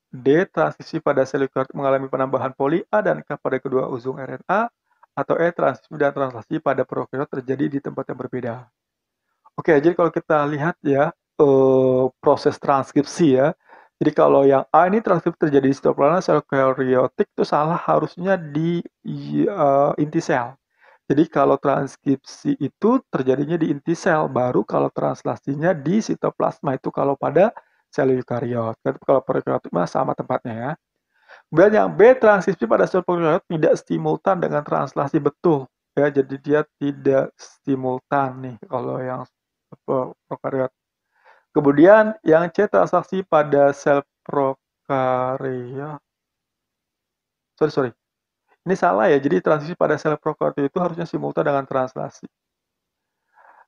D. transkripsi pada sel eukariot mengalami penambahan poli A dan K pada kedua ujung RNA atau E. Transisi dan translasi pada prokariot terjadi di tempat yang berbeda. Oke, jadi kalau kita lihat ya uh, proses transkripsi ya. Jadi kalau yang A ini transkripsi terjadi di sitoplasma sel eukariotik itu salah harusnya di uh, inti sel. Jadi kalau transkripsi itu terjadinya di inti sel, baru kalau translasinya di sitoplasma itu kalau pada sel eukariot. Kan kalau prokaryotik mah sama tempatnya ya. Kemudian yang B, transkripsi pada sel prokariot tidak simultan dengan translasi betul. Ya, jadi dia tidak simultan nih kalau yang prokariot. Kemudian yang C, transaksi pada sel prokariot. Sorry, sorry ini salah ya, jadi transisi pada sel prokariot itu harusnya simultan dengan translasi.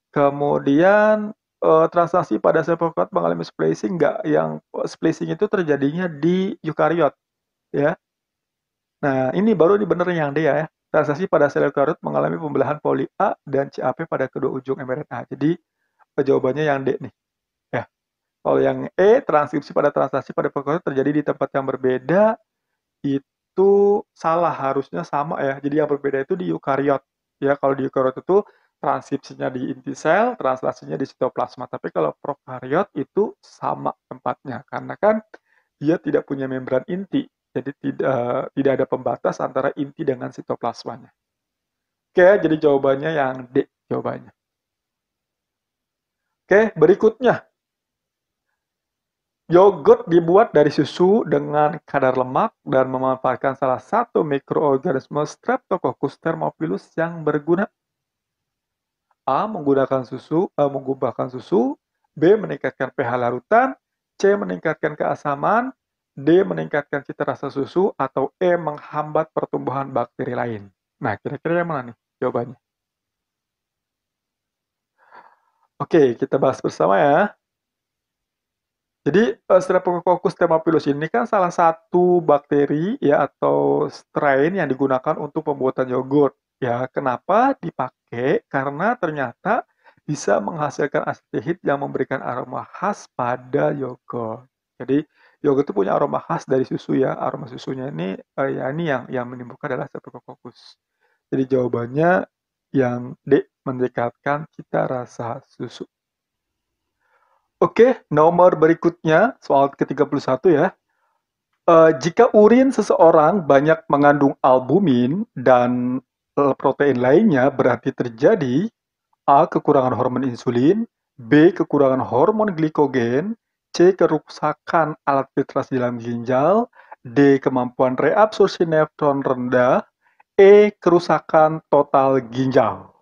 Kemudian uh, translasi pada sel prokariot mengalami splicing nggak? Yang eh, splicing itu terjadinya di eukariot, ya. Nah, ini baru di bener yang dia ya, ya. Translasi pada sel eukariot mengalami pembelahan poli A dan CAP pada kedua ujung mRNA. Jadi jawabannya yang D nih. Ya. Kalau yang E, transkripsi pada translasi pada prokariot terjadi di tempat yang berbeda itu itu salah harusnya sama ya. Jadi yang berbeda itu di eukariot. Ya kalau di eukariot itu transkripsinya di inti sel, translasinya di sitoplasma. Tapi kalau prokariot itu sama tempatnya karena kan dia tidak punya membran inti. Jadi tidak eh, tidak ada pembatas antara inti dengan sitoplasmanya. Oke, jadi jawabannya yang D jawabannya. Oke, berikutnya Yogurt dibuat dari susu dengan kadar lemak dan memanfaatkan salah satu mikroorganisme Streptococcus thermophilus yang berguna. A. Menggunakan susu, eh, menggubahkan susu. B. Meningkatkan pH larutan. C. Meningkatkan keasaman. D. Meningkatkan cita rasa susu. Atau E. Menghambat pertumbuhan bakteri lain. Nah, kira-kira yang mana nih jawabannya? Oke, kita bahas bersama ya. Jadi eh, Streptococcus thermophilus ini kan salah satu bakteri ya atau strain yang digunakan untuk pembuatan yogurt. Ya, kenapa dipakai? Karena ternyata bisa menghasilkan asetehid yang memberikan aroma khas pada yogurt. Jadi yogurt itu punya aroma khas dari susu ya. Aroma susunya ini eh, ya ini yang yang menimbulkan adalah Streptococcus. Jadi jawabannya yang D mendekatkan cita rasa susu. Oke, nomor berikutnya soal ke-31 ya. Uh, jika urin seseorang banyak mengandung albumin dan eh, protein lainnya berarti terjadi A. kekurangan hormon insulin, B. kekurangan hormon glikogen, C. kerusakan alat filtrasi dalam ginjal, D. kemampuan reabsorsi nefron rendah, E. kerusakan total ginjal.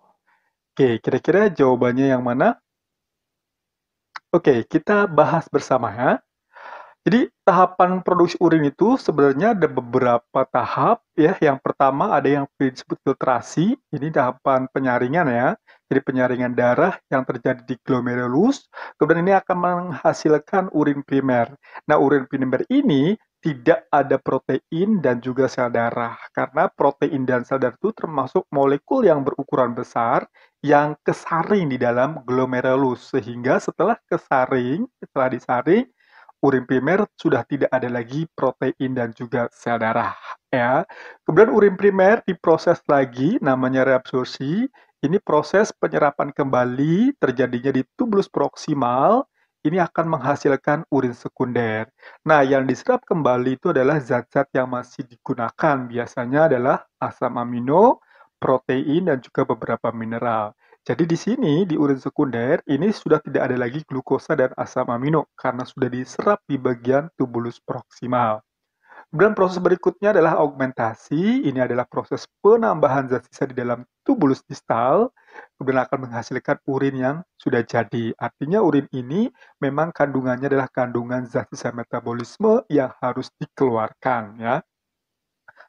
Oke, kira-kira jawabannya yang mana? Oke, kita bahas bersama ya. Jadi tahapan produksi urin itu sebenarnya ada beberapa tahap ya. Yang pertama ada yang disebut filtrasi, ini tahapan penyaringan ya. Jadi penyaringan darah yang terjadi di glomerulus, kemudian ini akan menghasilkan urin primer. Nah, urin primer ini tidak ada protein dan juga sel darah karena protein dan sel darah itu termasuk molekul yang berukuran besar yang kesaring di dalam glomerulus sehingga setelah kesaring, setelah disaring, urin primer sudah tidak ada lagi protein dan juga sel darah ya. Kemudian urin primer diproses lagi namanya reabsorpsi. Ini proses penyerapan kembali terjadinya di tubulus proksimal ini akan menghasilkan urin sekunder. Nah, yang diserap kembali itu adalah zat-zat yang masih digunakan. Biasanya adalah asam amino, protein dan juga beberapa mineral. Jadi di sini di urin sekunder ini sudah tidak ada lagi glukosa dan asam amino karena sudah diserap di bagian tubulus proksimal. Kemudian proses berikutnya adalah augmentasi. Ini adalah proses penambahan zat sisa di dalam tubulus distal. Kemudian akan menghasilkan urin yang sudah jadi. Artinya urin ini memang kandungannya adalah kandungan zat sisa metabolisme yang harus dikeluarkan ya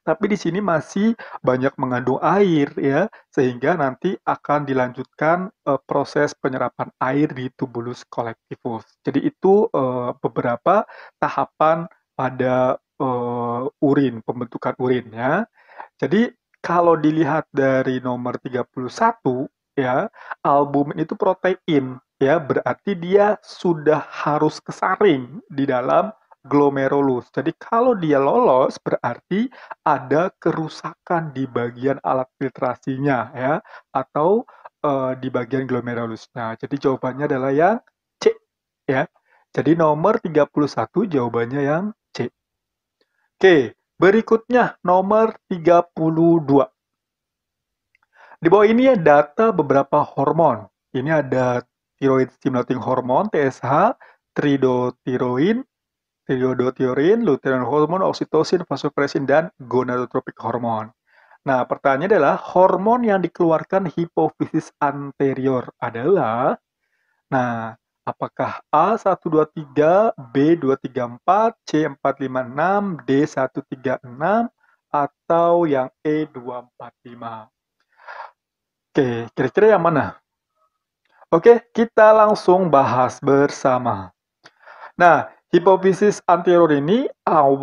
tapi di sini masih banyak mengandung air ya, sehingga nanti akan dilanjutkan e, proses penyerapan air di tubulus collectivus. Jadi itu e, beberapa tahapan pada e, urin, pembentukan urinnya. Jadi kalau dilihat dari nomor 31 ya, albumin itu protein ya, berarti dia sudah harus kesaring di dalam glomerulus. Jadi kalau dia lolos berarti ada kerusakan di bagian alat filtrasinya ya atau uh, di bagian glomerulusnya. Jadi jawabannya adalah yang C ya. Jadi nomor 31 jawabannya yang C. Oke, berikutnya nomor 32. Di bawah ini ya data beberapa hormon. Ini ada tiroid stimulating hormon TSH, tridotiroin, Triiodotiroin, lutein hormon, oksitosin, vasopresin, dan gonadotropic hormon. Nah, pertanyaannya adalah hormon yang dikeluarkan hipofisis anterior adalah Nah, apakah A123, B234, C456, D136 atau yang E245? Oke, kira-kira yang mana? Oke, kita langsung bahas bersama. Nah, Hipofisis anterior ini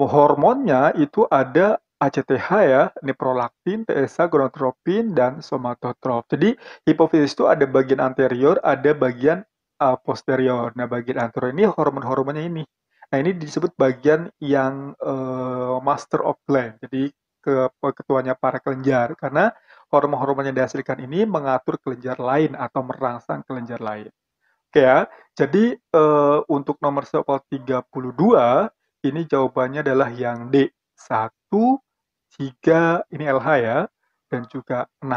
hormonnya itu ada ACTH ya, neprolaktin, TSH, gonadotropin, dan somatotrop. Jadi hipofisis itu ada bagian anterior, ada bagian uh, posterior. Nah bagian anterior ini hormon-hormonnya ini. Nah ini disebut bagian yang uh, master of gland. Jadi ke ketuanya para kelenjar karena hormon-hormon yang dihasilkan ini mengatur kelenjar lain atau merangsang kelenjar lain ya. Jadi eh, untuk nomor soal 32 ini jawabannya adalah yang D. 1, 3, ini LH ya, dan juga 6,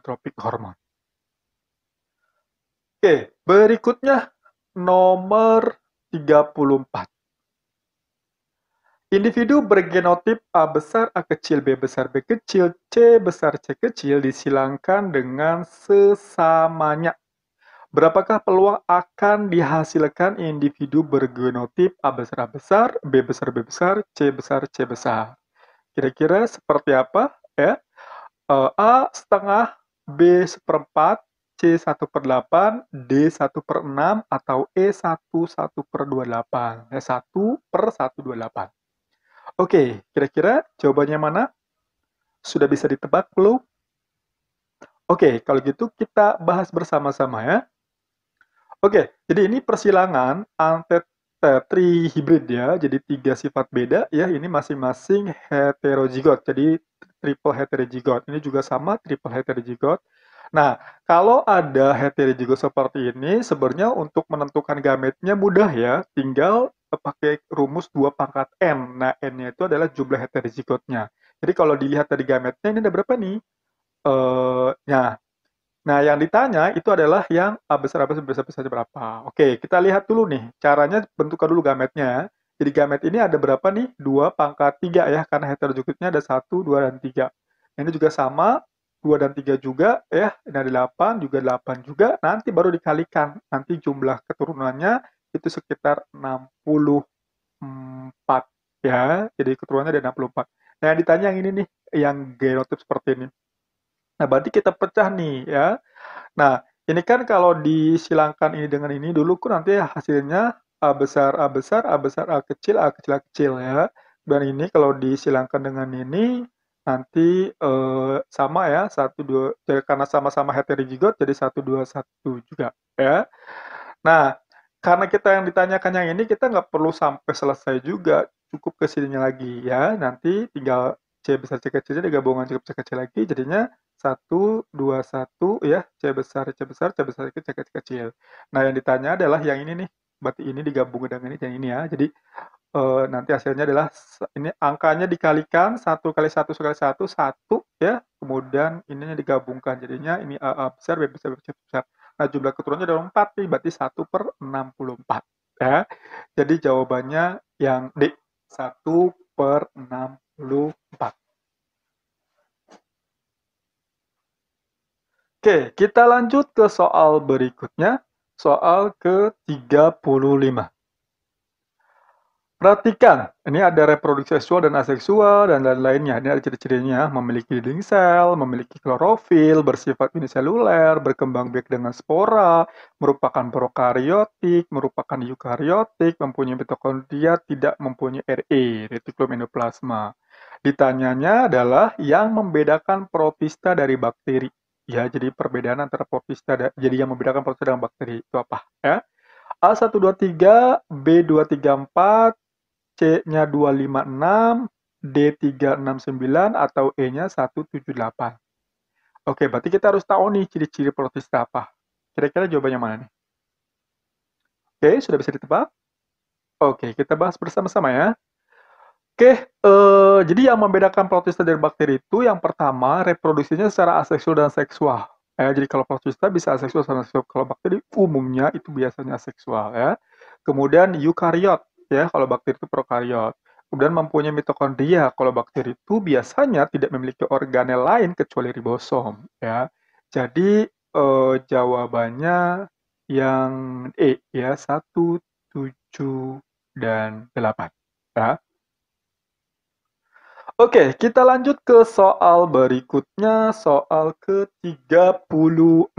tropik hormon. Oke, berikutnya nomor 34. Individu bergenotip A besar, A kecil, B besar, B kecil, C besar, C kecil disilangkan dengan sesamanya. Berapakah peluang akan dihasilkan individu bergenotip A besar A besar, B besar B besar, C besar C besar? Kira-kira seperti apa? Ya, eh, A setengah, B seperempat, C 1 per 8, D 1 per 6, atau E 1 1 per 28. E 1 per 128. Oke, kira-kira jawabannya mana? Sudah bisa ditebak belum? Oke, kalau gitu kita bahas bersama-sama ya. Oke, jadi ini persilangan antetri hibrid ya. Jadi tiga sifat beda ya, ini masing-masing heterozigot. Jadi triple heterozigot. Ini juga sama triple heterozigot. Nah, kalau ada heterozigot seperti ini, sebenarnya untuk menentukan gametnya mudah ya. Tinggal pakai rumus 2 pangkat N. Nah, N-nya itu adalah jumlah heterozigotnya. Jadi kalau dilihat dari gametnya, ini ada berapa nih? Uh, nah, Nah, yang ditanya itu adalah yang A ah, besar A besar besar besar berapa. Oke, kita lihat dulu nih. Caranya bentukkan dulu gametnya. Jadi gamet ini ada berapa nih? 2 pangkat 3 ya, karena heterojogetnya ada 1, 2, dan 3. Ini juga sama, 2 dan 3 juga ya. Ini ada 8, juga 8 juga. Nanti baru dikalikan. Nanti jumlah keturunannya itu sekitar 64 ya. Jadi keturunannya ada 64. Nah, yang ditanya yang ini nih, yang genotip seperti ini. Nah, berarti kita pecah nih ya. Nah, ini kan kalau disilangkan ini dengan ini dulu kan nanti hasilnya A besar A besar A besar A kecil A kecil A kecil ya. Dan ini kalau disilangkan dengan ini nanti eh, sama ya satu dua jadi karena sama-sama heterozigot jadi satu dua satu juga ya nah karena kita yang ditanyakan yang ini kita nggak perlu sampai selesai juga cukup ke sininya lagi ya nanti tinggal C besar C kecil jadi gabungan C kecil, C kecil lagi jadinya 1, 2, 1 ya C besar C besar C besar C kecil, C kecil. Nah yang ditanya adalah yang ini nih berarti ini digabung dengan ini dan ini ya jadi e, nanti hasilnya adalah ini angkanya dikalikan 1 kali 1 kali 1 1 ya kemudian ininya digabungkan jadinya ini A, A besar B besar B besar, B besar. Nah jumlah keturunannya adalah 4 nih berarti 1 per 64 ya jadi jawabannya yang D 1 per 64 empat Oke, kita lanjut ke soal berikutnya, soal ke-35. Perhatikan, ini ada reproduksi seksual dan aseksual dan lain-lainnya. Ini ada ciri-cirinya, memiliki dinding sel, memiliki klorofil, bersifat uniseluler, berkembang biak dengan spora, merupakan prokariotik, merupakan eukariotik, mempunyai mitokondria, tidak mempunyai RE, retikulum endoplasma. Ditanyanya adalah yang membedakan protista dari bakteri. Ya, jadi perbedaan antara protista, jadi yang membedakan protista dengan bakteri itu apa? Ya. A123, B234, C-nya 256, D369, atau E-nya 178. Oke, berarti kita harus tahu nih ciri-ciri protista apa. Kira-kira jawabannya mana nih? Oke, sudah bisa ditebak? Oke, kita bahas bersama-sama ya. Oke, eh, jadi yang membedakan protista dari bakteri itu yang pertama reproduksinya secara aseksual dan seksual. Ya, jadi kalau protista bisa aseksual dan seksual, kalau bakteri umumnya itu biasanya seksual ya. Kemudian eukariot, ya kalau bakteri itu prokariot. Kemudian mempunyai mitokondria. Kalau bakteri itu biasanya tidak memiliki organel lain kecuali ribosom, ya. Jadi eh, jawabannya yang E ya 1 7 dan 8, ya. Oke, kita lanjut ke soal berikutnya, soal ke-36.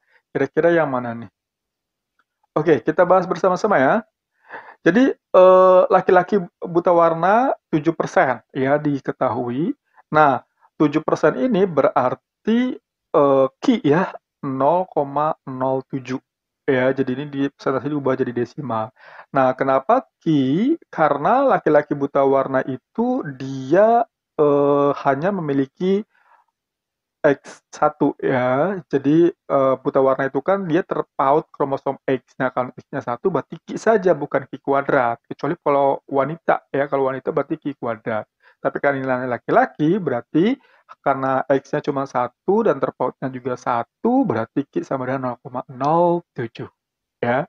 Kira-kira yang mana nih? Oke, kita bahas bersama-sama ya. Jadi eh, laki-laki eh, buta warna 7% ya diketahui. Nah, 7% ini berarti eh, ki ya 0,07 ya. Jadi ini di presentasi diubah jadi desimal. Nah, kenapa ki? Karena laki-laki buta warna itu dia eh, hanya memiliki X1 ya. Jadi uh, buta warna itu kan dia terpaut kromosom X. nya kalau X-nya 1 berarti Q saja bukan Q kuadrat. Kecuali kalau wanita ya, kalau wanita berarti Q kuadrat. Tapi kan ini laki-laki berarti karena X-nya cuma 1 dan terpautnya juga 1 berarti Q sama dengan 0,07 ya.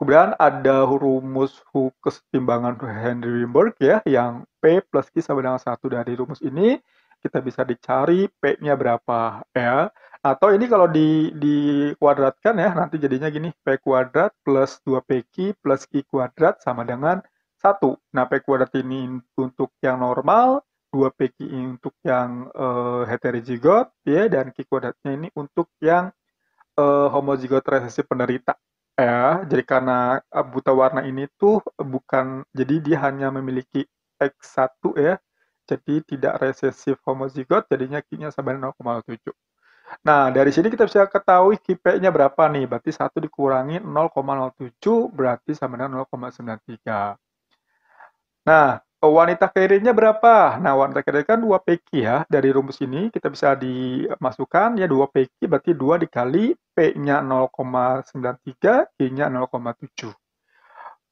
Kemudian ada rumus kesetimbangan Henry Wimberg ya yang P plus Q sama dengan 1 nah, dari rumus ini kita bisa dicari P-nya berapa ya. Atau ini kalau di, dikuadratkan ya, nanti jadinya gini, P kuadrat plus 2PQ plus Q kuadrat sama dengan 1. Nah, P kuadrat ini untuk yang normal, 2PQ untuk yang uh, heterozigot, ya, dan Q kuadratnya ini untuk yang uh, homozigot resesi penderita. Ya, jadi karena eh, buta warna ini tuh bukan, jadi dia hanya memiliki X1 ya, jadi tidak resesif homozigot, jadinya Q-nya sama 0,07. Nah, dari sini kita bisa ketahui QP-nya berapa nih. Berarti 1 dikurangi 0,07 berarti sama dengan 0,93. Nah, wanita karirnya berapa? Nah, wanita karir kan 2 PQ ya. Dari rumus ini kita bisa dimasukkan ya 2 PQ berarti 2 dikali P-nya 0,93, Q-nya 0,7.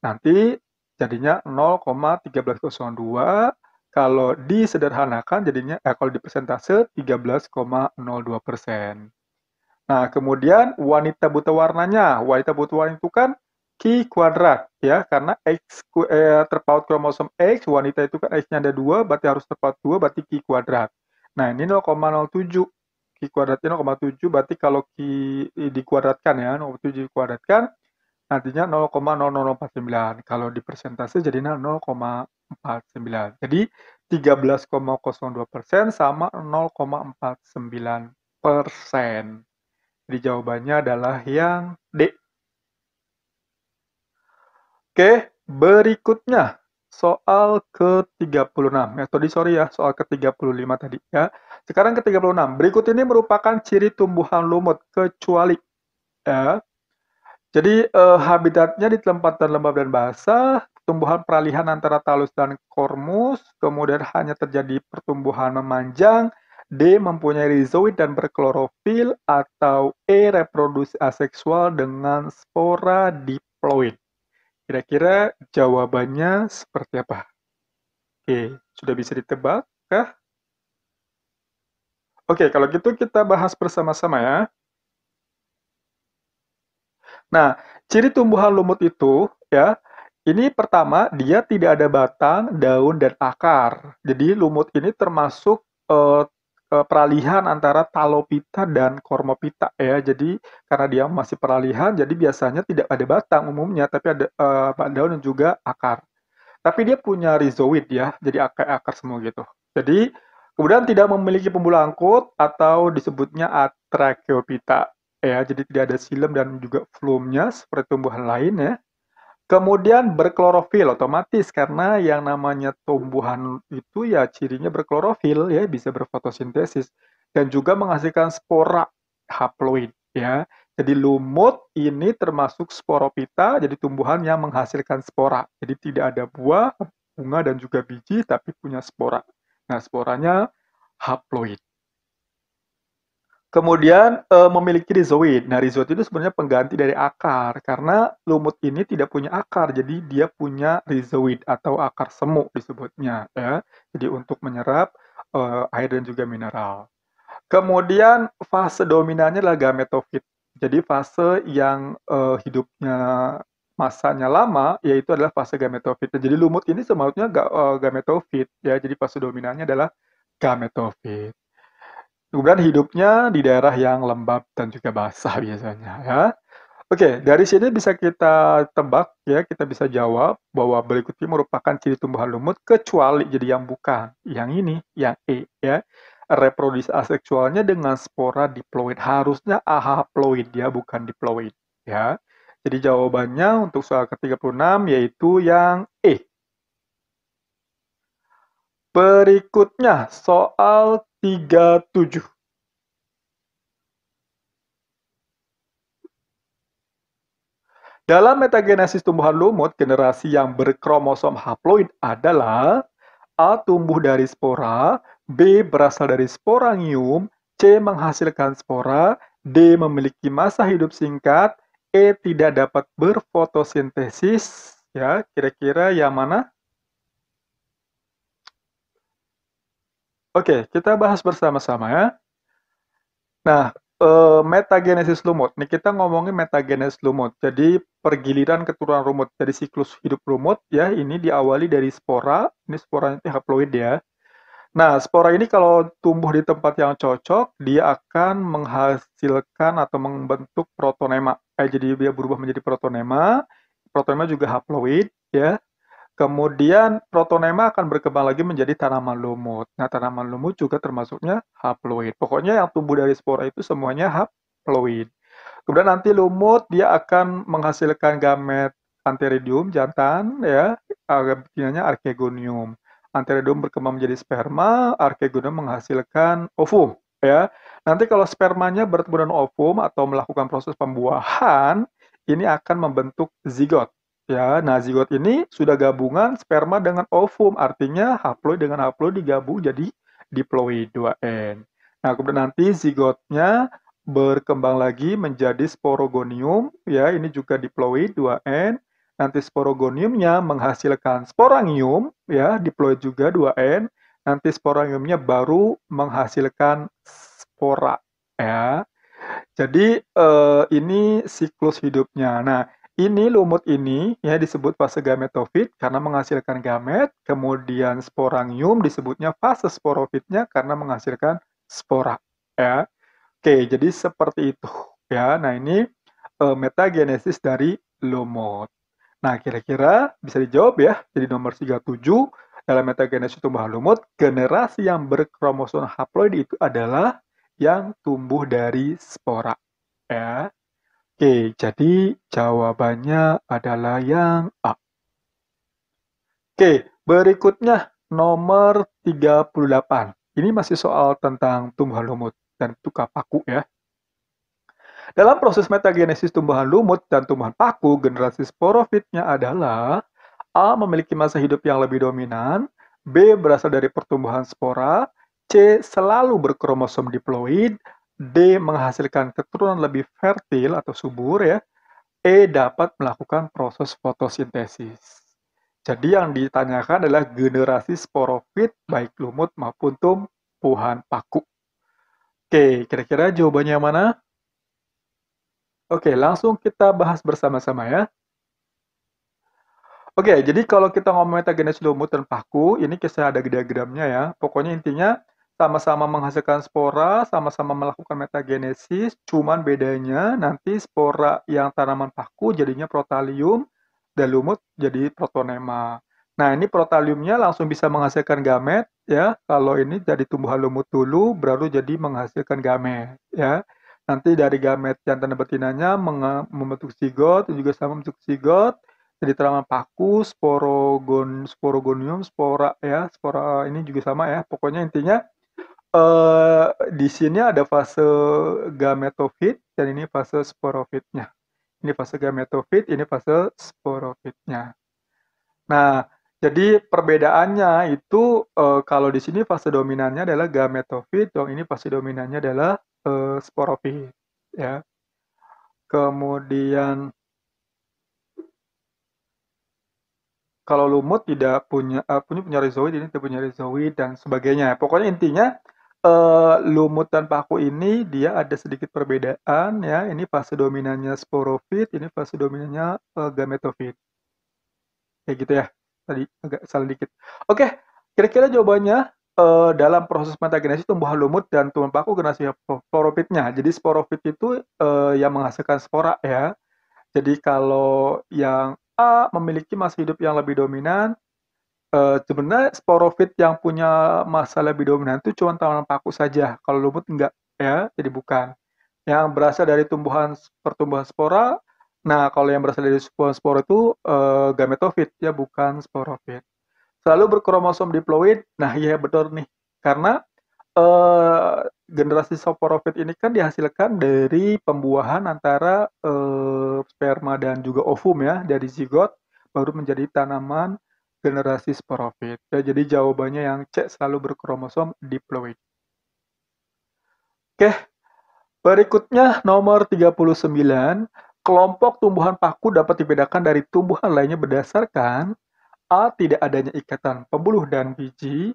Nanti jadinya 0,1302 kalau disederhanakan jadinya eh, kalau di persentase 13,02%. Nah, kemudian wanita buta warnanya. Wanita buta warna itu kan Q kuadrat ya karena X eh, terpaut kromosom X wanita itu kan X-nya ada dua berarti harus terpaut dua berarti Q kuadrat. Nah, ini 0,07 Q kuadratnya 0,7 berarti kalau Q eh, dikuadratkan ya 0,7 dikuadratkan artinya 0,0049. Kalau di persentase jadinya 0, 0,49. Jadi 13,02 persen sama 0,49 persen. Jadi jawabannya adalah yang D. Oke, berikutnya soal ke-36. Ya, tadi sorry ya, soal ke-35 tadi ya. Sekarang ke-36. Berikut ini merupakan ciri tumbuhan lumut kecuali ya. Jadi eh, habitatnya di tempat dan lembab dan basah, pertumbuhan peralihan antara talus dan kormus, kemudian hanya terjadi pertumbuhan memanjang, D mempunyai rizoid dan berklorofil atau E reproduksi aseksual dengan spora diploid. Kira-kira jawabannya seperti apa? Oke, sudah bisa ditebak kah? Oke, kalau gitu kita bahas bersama-sama ya. Nah, ciri tumbuhan lumut itu ya ini pertama, dia tidak ada batang, daun, dan akar. Jadi lumut ini termasuk uh, peralihan antara talopita dan kormopita ya. Jadi karena dia masih peralihan, jadi biasanya tidak ada batang umumnya, tapi ada uh, daun dan juga akar. Tapi dia punya rhizoid ya, jadi akar-akar semua gitu. Jadi kemudian tidak memiliki pembuluh angkut atau disebutnya atrakeopita ya. Jadi tidak ada silem dan juga flumnya seperti tumbuhan lain ya. Kemudian berklorofil otomatis karena yang namanya tumbuhan itu ya cirinya berklorofil ya bisa berfotosintesis dan juga menghasilkan spora haploid ya. Jadi lumut ini termasuk sporopita jadi tumbuhan yang menghasilkan spora. Jadi tidak ada buah, bunga dan juga biji tapi punya spora. Nah, sporanya haploid. Kemudian e, memiliki rizoid. Nah, rizoid itu sebenarnya pengganti dari akar, karena lumut ini tidak punya akar, jadi dia punya rizoid atau akar semu disebutnya ya. Jadi untuk menyerap, e, air dan juga mineral. Kemudian fase dominannya adalah gametofit. Jadi fase yang, e, hidupnya masanya lama, yaitu adalah fase gametofit. Nah, jadi lumut ini semaunya gametofit ya, jadi fase dominannya adalah gametofit. Kemudian hidupnya di daerah yang lembab dan juga basah biasanya ya. Oke, dari sini bisa kita tebak ya, kita bisa jawab bahwa berikut ini merupakan ciri tumbuhan lumut kecuali jadi yang bukan, yang ini, yang E ya. Reproduksi aseksualnya dengan spora diploid, harusnya ahaploid ya, bukan diploid ya. Jadi jawabannya untuk soal ke-36 yaitu yang E. Berikutnya soal tiga tujuh Dalam metagenesis tumbuhan lumut, generasi yang berkromosom haploid adalah A. tumbuh dari spora, B. berasal dari sporangium, C. menghasilkan spora, D. memiliki masa hidup singkat, E. tidak dapat berfotosintesis. Ya, kira-kira yang mana? Oke, kita bahas bersama-sama. ya. Nah, uh, metagenesis lumut. Nih kita ngomongin metagenesis lumut. Jadi pergiliran keturunan lumut dari siklus hidup lumut ya, ini diawali dari spora. Ini spora ini haploid ya. Nah, spora ini kalau tumbuh di tempat yang cocok, dia akan menghasilkan atau membentuk protonema. Eh, jadi dia berubah menjadi protonema. Protonema juga haploid ya. Kemudian protonema akan berkembang lagi menjadi tanaman lumut. Nah, tanaman lumut juga termasuknya haploid. Pokoknya yang tumbuh dari spora itu semuanya haploid. Kemudian nanti lumut dia akan menghasilkan gamet anteridium jantan ya, bikinannya arkegonium. Anteridium berkembang menjadi sperma, arkegonium menghasilkan ovum ya. Nanti kalau spermanya bertemu dengan ovum atau melakukan proses pembuahan, ini akan membentuk zigot Ya, nah, zigot ini sudah gabungan sperma dengan ovum, artinya haploid dengan haploid digabung jadi diploid 2N. Nah, kemudian nanti zigotnya berkembang lagi menjadi sporogonium, ya ini juga diploid 2N. Nanti sporogoniumnya menghasilkan sporangium, ya diploid juga 2N. Nanti sporangiumnya baru menghasilkan spora, ya. Jadi eh, ini siklus hidupnya. Nah, ini lumut ini ya disebut fase gametofit karena menghasilkan gamet, kemudian sporangium disebutnya fase sporofitnya karena menghasilkan spora. Ya. Oke, jadi seperti itu ya. Nah, ini e, metagenesis dari lumut. Nah, kira-kira bisa dijawab ya. Jadi nomor 37 dalam metagenesis tumbuhan lumut, generasi yang berkromosom haploid itu adalah yang tumbuh dari spora. Ya. Oke, jadi jawabannya adalah yang A. Oke, berikutnya nomor 38. Ini masih soal tentang tumbuhan lumut dan tukar paku ya. Dalam proses metagenesis tumbuhan lumut dan tumbuhan paku, generasi sporofitnya adalah A. memiliki masa hidup yang lebih dominan, B. berasal dari pertumbuhan spora, C. selalu berkromosom diploid, D menghasilkan keturunan lebih fertil atau subur ya, E dapat melakukan proses fotosintesis. Jadi yang ditanyakan adalah generasi sporofit baik lumut maupun tumbuhan paku. Oke, kira-kira jawabannya mana? Oke, langsung kita bahas bersama-sama ya. Oke, jadi kalau kita ngomong metagenesis lumut dan paku, ini kisah ada diagramnya ya. Pokoknya intinya sama-sama menghasilkan spora, sama-sama melakukan metagenesis, cuman bedanya nanti spora yang tanaman paku jadinya protalium dan lumut jadi protonema. Nah, ini protaliumnya langsung bisa menghasilkan gamet ya. Kalau ini jadi tumbuhan lumut dulu baru jadi menghasilkan gamet ya. Nanti dari gamet yang tanda betinanya membentuk zigot juga sama membentuk zigot jadi tanaman paku, sporogon, sporogonium, spora ya, spora eh, ini juga sama ya. Pokoknya intinya Eh, di sini ada fase gametofit dan ini fase sporofitnya. Ini fase gametofit, ini fase sporofitnya. Nah, jadi perbedaannya itu uh, kalau di sini fase dominannya adalah gametofit, yang ini fase dominannya adalah uh, eh, sporofit, ya. Kemudian kalau lumut tidak punya uh, punya punya rizoid ini tidak punya rizoid dan sebagainya. Pokoknya intinya Eh, lumut dan paku ini dia ada sedikit perbedaan ya, ini fase dominannya sporofit, ini fase dominannya, uh, gametofit. Kayak gitu ya, tadi agak salah dikit. Oke, kira-kira jawabannya, uh, dalam proses metagenesis tumbuhan lumut dan tumbuhan paku generasi sporofitnya. Jadi sporofit itu, uh, yang menghasilkan spora ya. Jadi kalau yang A memiliki masa hidup yang lebih dominan Uh, sebenarnya sporofit yang punya masa lebih dominan itu cuma tanaman paku saja. Kalau lumut enggak ya, jadi bukan. Yang berasal dari tumbuhan pertumbuhan spora. Nah, kalau yang berasal dari tumbuhan spora itu uh, eh, gametofit ya, bukan sporofit. Selalu berkromosom diploid. Nah, iya betul nih. Karena uh, generasi sporofit ini kan dihasilkan dari pembuahan antara uh, sperma dan juga ovum ya, dari zigot baru menjadi tanaman generasi sporofit. Ya, jadi jawabannya yang C selalu berkromosom diploid. Oke, berikutnya nomor 39. Kelompok tumbuhan paku dapat dibedakan dari tumbuhan lainnya berdasarkan A. Tidak adanya ikatan pembuluh dan biji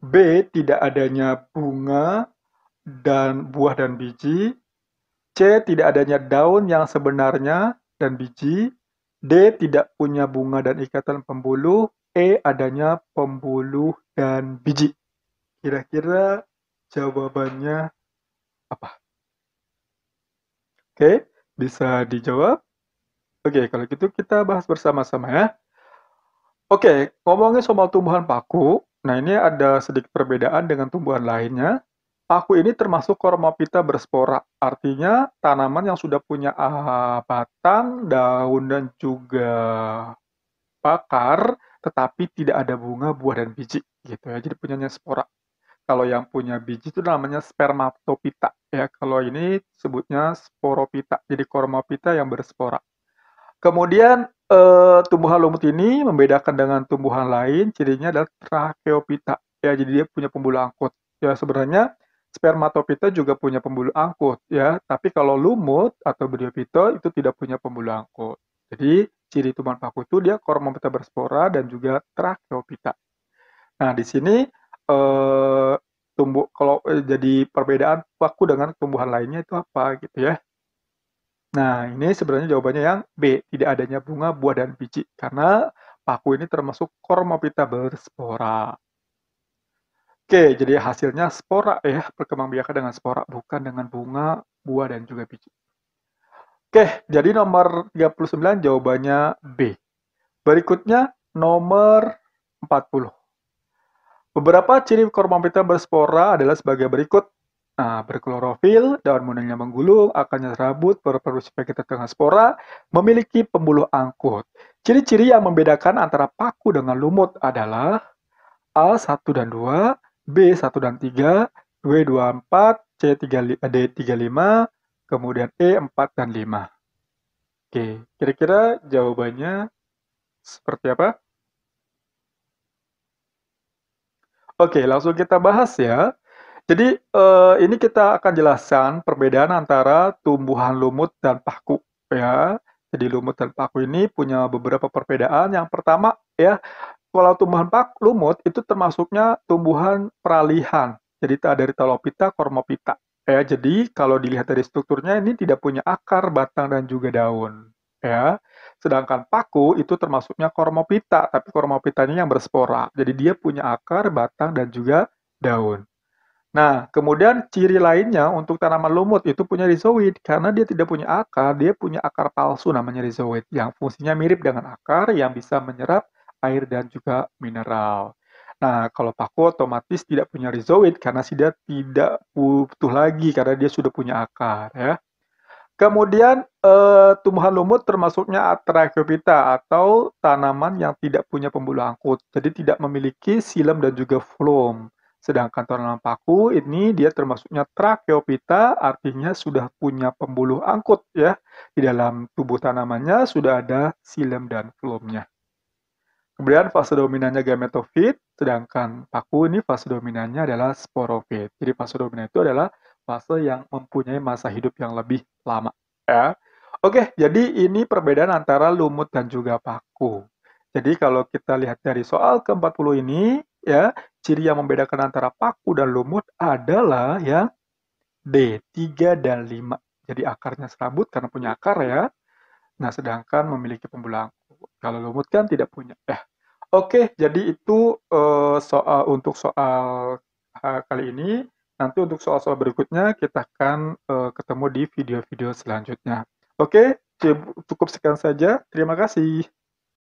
B. Tidak adanya bunga dan buah dan biji C. Tidak adanya daun yang sebenarnya dan biji D. Tidak punya bunga dan ikatan pembuluh. E. Adanya pembuluh dan biji. Kira-kira jawabannya apa? Oke, bisa dijawab? Oke, kalau gitu kita bahas bersama-sama ya. Oke, ngomongin soal tumbuhan paku. Nah, ini ada sedikit perbedaan dengan tumbuhan lainnya. Aku ini termasuk kormopita berspora, artinya tanaman yang sudah punya ah, batang, daun, dan juga pakar, tetapi tidak ada bunga, buah, dan biji. gitu ya. Jadi punyanya spora. Kalau yang punya biji itu namanya spermatopita, ya. Kalau ini sebutnya sporopita, jadi kormopita yang berspora. Kemudian eh, tumbuhan lumut ini membedakan dengan tumbuhan lain, cirinya adalah tracheopita, Ya, jadi dia punya pembuluh angkut. Ya, sebenarnya spermatopita juga punya pembuluh angkut ya, tapi kalau lumut atau briopita itu tidak punya pembuluh angkut. Jadi ciri tumbuhan paku itu dia kormopita berspora dan juga tracheopita. Nah, di sini eh, tumbuh kalau eh, jadi perbedaan paku dengan tumbuhan lainnya itu apa gitu ya. Nah, ini sebenarnya jawabannya yang B, tidak adanya bunga, buah, dan biji. Karena paku ini termasuk kormopita berspora. Oke, jadi hasilnya spora ya, perkembangbiakan dengan spora, bukan dengan bunga, buah, dan juga biji. Oke, jadi nomor 39 jawabannya B. Berikutnya nomor 40. Beberapa ciri kormopita berspora adalah sebagai berikut. Nah, berklorofil, daun mudanya menggulung, akarnya serabut, berproduksi vegetatif dengan spora, memiliki pembuluh angkut. Ciri-ciri yang membedakan antara paku dengan lumut adalah A1 dan 2, B 1 dan 3, W 24, C 3, D 35, kemudian E 4 dan 5. Oke, kira-kira jawabannya seperti apa? Oke, langsung kita bahas ya. Jadi eh, ini kita akan jelaskan perbedaan antara tumbuhan lumut dan paku ya. Jadi lumut dan paku ini punya beberapa perbedaan. Yang pertama ya kalau tumbuhan pak lumut itu termasuknya tumbuhan peralihan. Jadi tak dari talopita, kormopita. Ya, jadi kalau dilihat dari strukturnya ini tidak punya akar, batang dan juga daun. Ya, sedangkan paku itu termasuknya kormopita, tapi kormopitanya yang berspora. Jadi dia punya akar, batang dan juga daun. Nah, kemudian ciri lainnya untuk tanaman lumut itu punya rizoid karena dia tidak punya akar, dia punya akar palsu namanya rizoid yang fungsinya mirip dengan akar yang bisa menyerap air, dan juga mineral. Nah, kalau paku otomatis tidak punya rhizoid karena dia tidak butuh lagi karena dia sudah punya akar ya. Kemudian eh, tumbuhan lumut termasuknya Atracheophyta atau tanaman yang tidak punya pembuluh angkut, jadi tidak memiliki silem dan juga floem. Sedangkan tanaman paku ini dia termasuknya Tracheophyta artinya sudah punya pembuluh angkut ya. Di dalam tubuh tanamannya sudah ada silem dan floemnya. Kemudian fase dominannya gametofit, sedangkan paku ini fase dominannya adalah sporofit. Jadi fase dominan itu adalah fase yang mempunyai masa hidup yang lebih lama. Ya. Oke, jadi ini perbedaan antara lumut dan juga paku. Jadi kalau kita lihat dari soal ke-40 ini, ya, ciri yang membedakan antara paku dan lumut adalah ya D, 3 dan 5. Jadi akarnya serabut karena punya akar ya. Nah, sedangkan memiliki pembulang. Kalau lumut kan tidak punya. Eh, Oke, jadi itu uh, soal untuk soal uh, kali ini. Nanti untuk soal-soal berikutnya kita akan uh, ketemu di video-video selanjutnya. Oke, cukup sekian saja. Terima kasih.